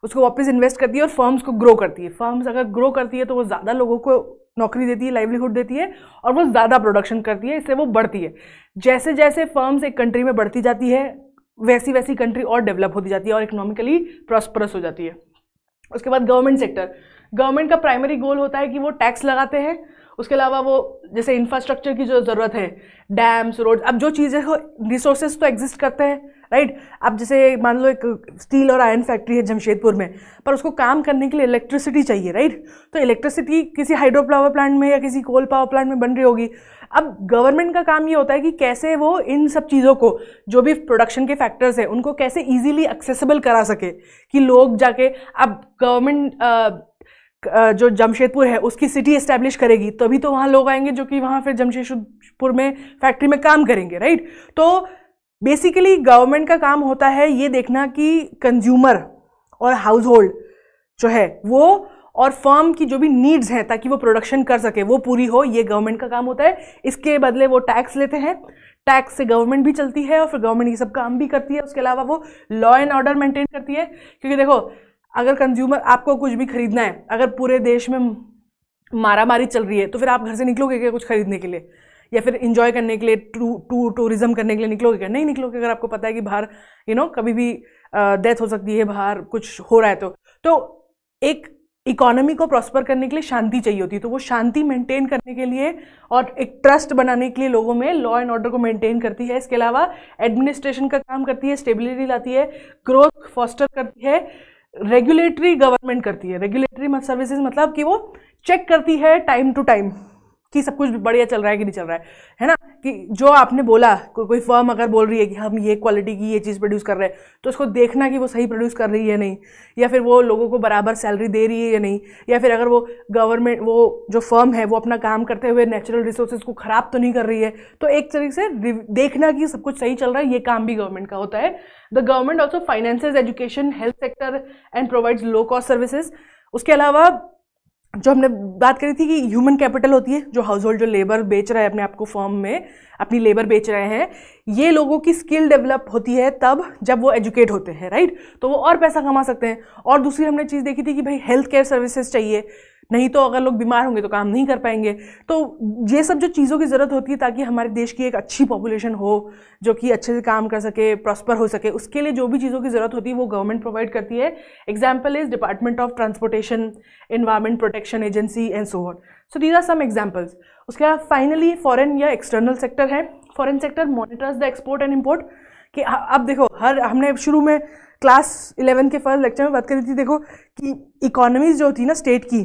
उसको वापस इन्वेस्ट करती है और फर्म्स को ग्रो करती है फर्म्स अगर ग्रो करती है तो वो ज़्यादा लोगों को नौकरी देती है लाइवलीहुड देती है और वो ज़्यादा प्रोडक्शन करती है इससे वो बढ़ती है जैसे जैसे फर्म्स एक कंट्री में बढ़ती जाती है वैसी वैसी कंट्री और डेवलप होती जाती है और इकोनॉमिकली प्रॉस्परस हो जाती है उसके बाद गवर्नमेंट सेक्टर गवर्नमेंट का प्राइमरी गोल होता है कि वो टैक्स लगाते हैं उसके अलावा वो जैसे इंफ्रास्ट्रक्चर की जो ज़रूरत है डैम्स रोड अब जो चीज़ें हो रिसोर्सेज तो एग्जिस्ट करते हैं राइट अब जैसे मान लो एक स्टील और आयरन फैक्ट्री है जमशेदपुर में पर उसको काम करने के लिए इलेक्ट्रिसिटी चाहिए राइट तो इलेक्ट्रिसिटी किसी हाइड्रो पावर प्लांट में या किसी कोल पावर प्लांट में बन रही होगी अब गवर्नमेंट का काम ये होता है कि कैसे वो इन सब चीज़ों को जो भी प्रोडक्शन के फैक्टर्स हैं उनको कैसे ईजिली एक्सेसिबल करा सके कि लोग जाके अब गवर्नमेंट जो जमशेदपुर है उसकी सिटी इस्टेब्लिश करेगी तभी तो वहाँ लोग आएंगे जो कि वहाँ फिर जमशेदपुर में फैक्ट्री में काम करेंगे राइट तो बेसिकली गवर्नमेंट का काम होता है ये देखना कि कंज्यूमर और हाउस होल्ड जो है वो और फर्म की जो भी नीड्स हैं ताकि वो प्रोडक्शन कर सके वो पूरी हो ये गवर्नमेंट का काम होता है इसके बदले वो टैक्स लेते हैं टैक्स से गवर्नमेंट भी चलती है और फिर गवर्नमेंट ये सब काम भी करती है उसके अलावा वो लॉ एंड ऑर्डर मेंटेन करती है क्योंकि देखो अगर कंज्यूमर आपको कुछ भी खरीदना है अगर पूरे देश में मारा मारी चल रही है तो फिर आप घर से निकलोगे क्या कुछ खरीदने के लिए या फिर इंजॉय करने के लिए टू टू टूरिज़्म करने के लिए निकलोगे क्या नहीं निकलोगे अगर आपको पता है कि बाहर यू नो कभी भी डेथ हो सकती है बाहर कुछ हो रहा है तो तो एक इकोनॉमी को प्रॉस्पर करने के लिए शांति चाहिए होती है तो वो शांति मेंटेन करने के लिए और एक ट्रस्ट बनाने के लिए लोगों में लॉ एंड ऑर्डर को मेंटेन करती है इसके अलावा एडमिनिस्ट्रेशन का काम करती है स्टेबिलिटी लाती है ग्रोथ फॉस्टर करती है रेगुलेटरी गवर्नमेंट करती है रेगुलेटरी सर्विसेज मतलब कि वो चेक करती है टाइम टू टाइम कि सब कुछ बढ़िया चल रहा है कि नहीं चल रहा है है ना कि जो आपने बोला को, कोई फर्म अगर बोल रही है कि हम ये क्वालिटी की ये चीज़ प्रोड्यूस कर रहे हैं तो उसको देखना कि वो सही प्रोड्यूस कर रही है नहीं या फिर वो लोगों को बराबर सैलरी दे रही है या नहीं या फिर अगर वो गवर्नमेंट वो जो फर्म है वो अपना काम करते हुए नेचुरल रिसोर्सेज को ख़राब तो नहीं कर रही है तो एक तरीके से देखना कि सब कुछ सही चल रहा है ये काम भी गवर्नमेंट का होता है the government also finances education health sector and provides low cost services उसके अलावा जो हमने बात करी थी कि ह्यूमन कैपिटल होती है जो हाउस होल्ड जो लेबर बेच रहा है अपने आप को फॉर्म में अपनी लेबर बेच रहे हैं ये लोगों की स्किल डेवलप होती है तब जब वो एजुकेट होते हैं राइट तो वो और पैसा कमा सकते हैं और दूसरी हमने चीज़ देखी थी कि भाई हेल्थ केयर सर्विसेज चाहिए नहीं तो अगर लोग बीमार होंगे तो काम नहीं कर पाएंगे तो ये सब जो चीज़ों की ज़रूरत होती है ताकि हमारे देश की एक अच्छी पॉपुलेशन हो जो कि अच्छे से काम कर सके प्रॉस्पर हो सके उसके लिए जो भी चीज़ों की ज़रूरत होती है वो गवर्नमेंट प्रोवाइड करती है example is department of transportation environment protection agency and so what so these are some examples उसके बाद फाइनली फॉरन या एक्सटर्नल सेक्टर है foreign sector monitors the export and import कि अब देखो हर हमने शुरू में क्लास इलेवन के फर्स्ट लेक्चर में बात करी थी देखो कि इकोनॉमीज जो होती है ना स्टेट की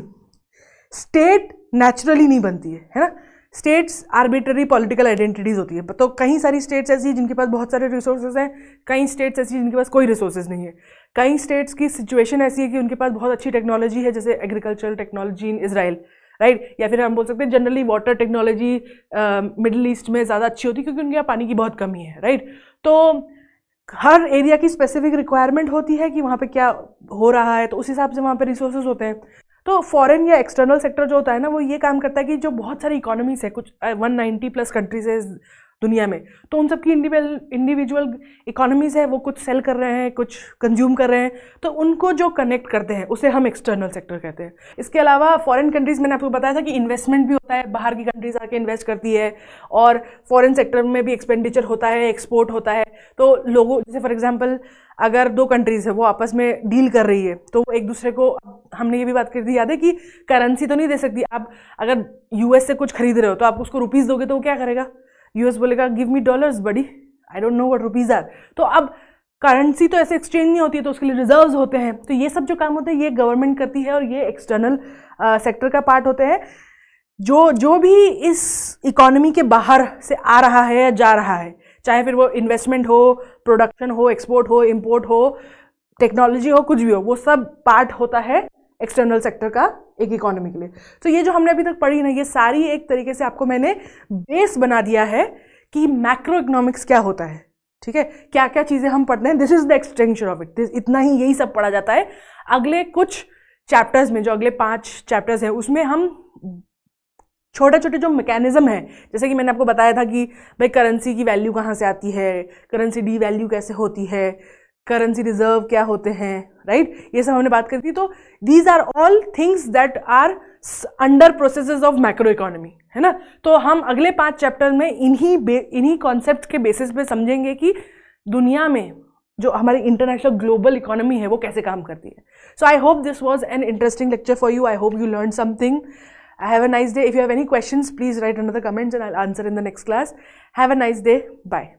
स्टेट नेचुरली नहीं बनती है है ना स्टेट्स आर्बिटरी पॉलिटिकल आइडेंटिटीज़ होती है तो कई सारी स्टेट्स ऐसी जिनके पास बहुत सारे रिसोर्सेज हैं कई स्टेट्स ऐसी जिनके पास कोई रिसोर्सेज नहीं है कई स्टेट्स की सिचुएशन ऐसी है कि उनके पास बहुत अच्छी टेक्नोलॉजी है जैसे agricultural technology in Israel right या फिर हम बोल सकते हैं generally water technology middle east में ज़्यादा अच्छी होती है क्योंकि उनके यहाँ पानी की बहुत कमी है राइट right? तो हर एरिया की स्पेसिफिक रिक्वायरमेंट होती है कि वहाँ पे क्या हो रहा है तो उस हिसाब से वहाँ पे रिसोर्सेज होते हैं तो फॉरेन या एक्सटर्नल सेक्टर जो होता है ना वो ये काम करता है कि जो बहुत सारी इकोनॉमीज है कुछ वन नाइन्टी प्लस कंट्रीज है दुनिया में तो उन सबकी इंडिविजुअल इकोनॉमीज है वो कुछ सेल कर रहे हैं कुछ कंज्यूम कर रहे हैं तो उनको जो कनेक्ट करते हैं उसे हम एक्सटर्नल सेक्टर कहते हैं इसके अलावा फॉरेन कंट्रीज़ मैंने आपको बताया था कि इन्वेस्टमेंट भी होता है बाहर की कंट्रीज़ आके इन्वेस्ट करती है और फॉरेन सेक्टर में भी एक्सपेंडिचर होता है एक्सपोर्ट होता है तो लोगों जैसे फॉर एग्जाम्पल अगर दो कंट्रीज है वो आपस में डील कर रही है तो एक दूसरे को हमने ये भी बात कर दी याद है कि करेंसी तो नहीं दे सकती आप अगर यूएस से कुछ खरीद रहे हो तो आप उसको रुपीज़ दोगे तो वो क्या करेगा यूएस बोलेगा गिव मी डॉलर्स बड़ी I don't know what rupees are तो अब करेंसी तो ऐसे एक्सचेंज नहीं होती है तो उसके लिए रिजर्व्स होते हैं तो ये सब जो काम होते हैं ये गवर्नमेंट करती है और ये एक्सटर्नल सेक्टर का पार्ट होते हैं जो जो भी इस इकोनॉमी के बाहर से आ रहा है या जा रहा है चाहे फिर वो इन्वेस्टमेंट हो प्रोडक्शन हो एक्सपोर्ट हो इम्पोर्ट हो टेक्नोलॉजी हो कुछ भी हो वो सब पार्ट होता है एक्सटर्नल सेक्टर का एक इकोनॉमी के लिए तो so, ये जो हमने अभी तक पढ़ी ना ये सारी एक तरीके से आपको मैंने बेस बना दिया है कि मैक्रो इकोनॉमिक्स क्या होता है ठीक है क्या क्या चीज़ें हम पढ़ते हैं this is the extension of it this इतना ही यही सब पढ़ा जाता है अगले कुछ चैप्टर्स में जो अगले पाँच चैप्टर्स हैं उसमें हम छोटे छोटे जो मैकेनिज़्म हैं जैसे कि मैंने आपको बताया था कि भाई करेंसी की वैल्यू कहाँ से आती है करेंसी डी वैल्यू कैसे होती है करेंसी रिजर्व क्या होते हैं राइट right? ये सब हमने बात करी थी तो these are all things that are under process of macro economy है ना तो हम अगले पांच चैप्टर में इन्हीं इन्हीं कॉन्सेप्ट के बेसिस पे समझेंगे कि दुनिया में जो हमारी इंटरनेशनल ग्लोबल इकोनॉमी है वो कैसे काम करती है so I hope this was an interesting lecture for you I hope you learn something Have a nice day. If you have any questions, please write under the comments and I'll answer in the next class. Have a nice day. Bye.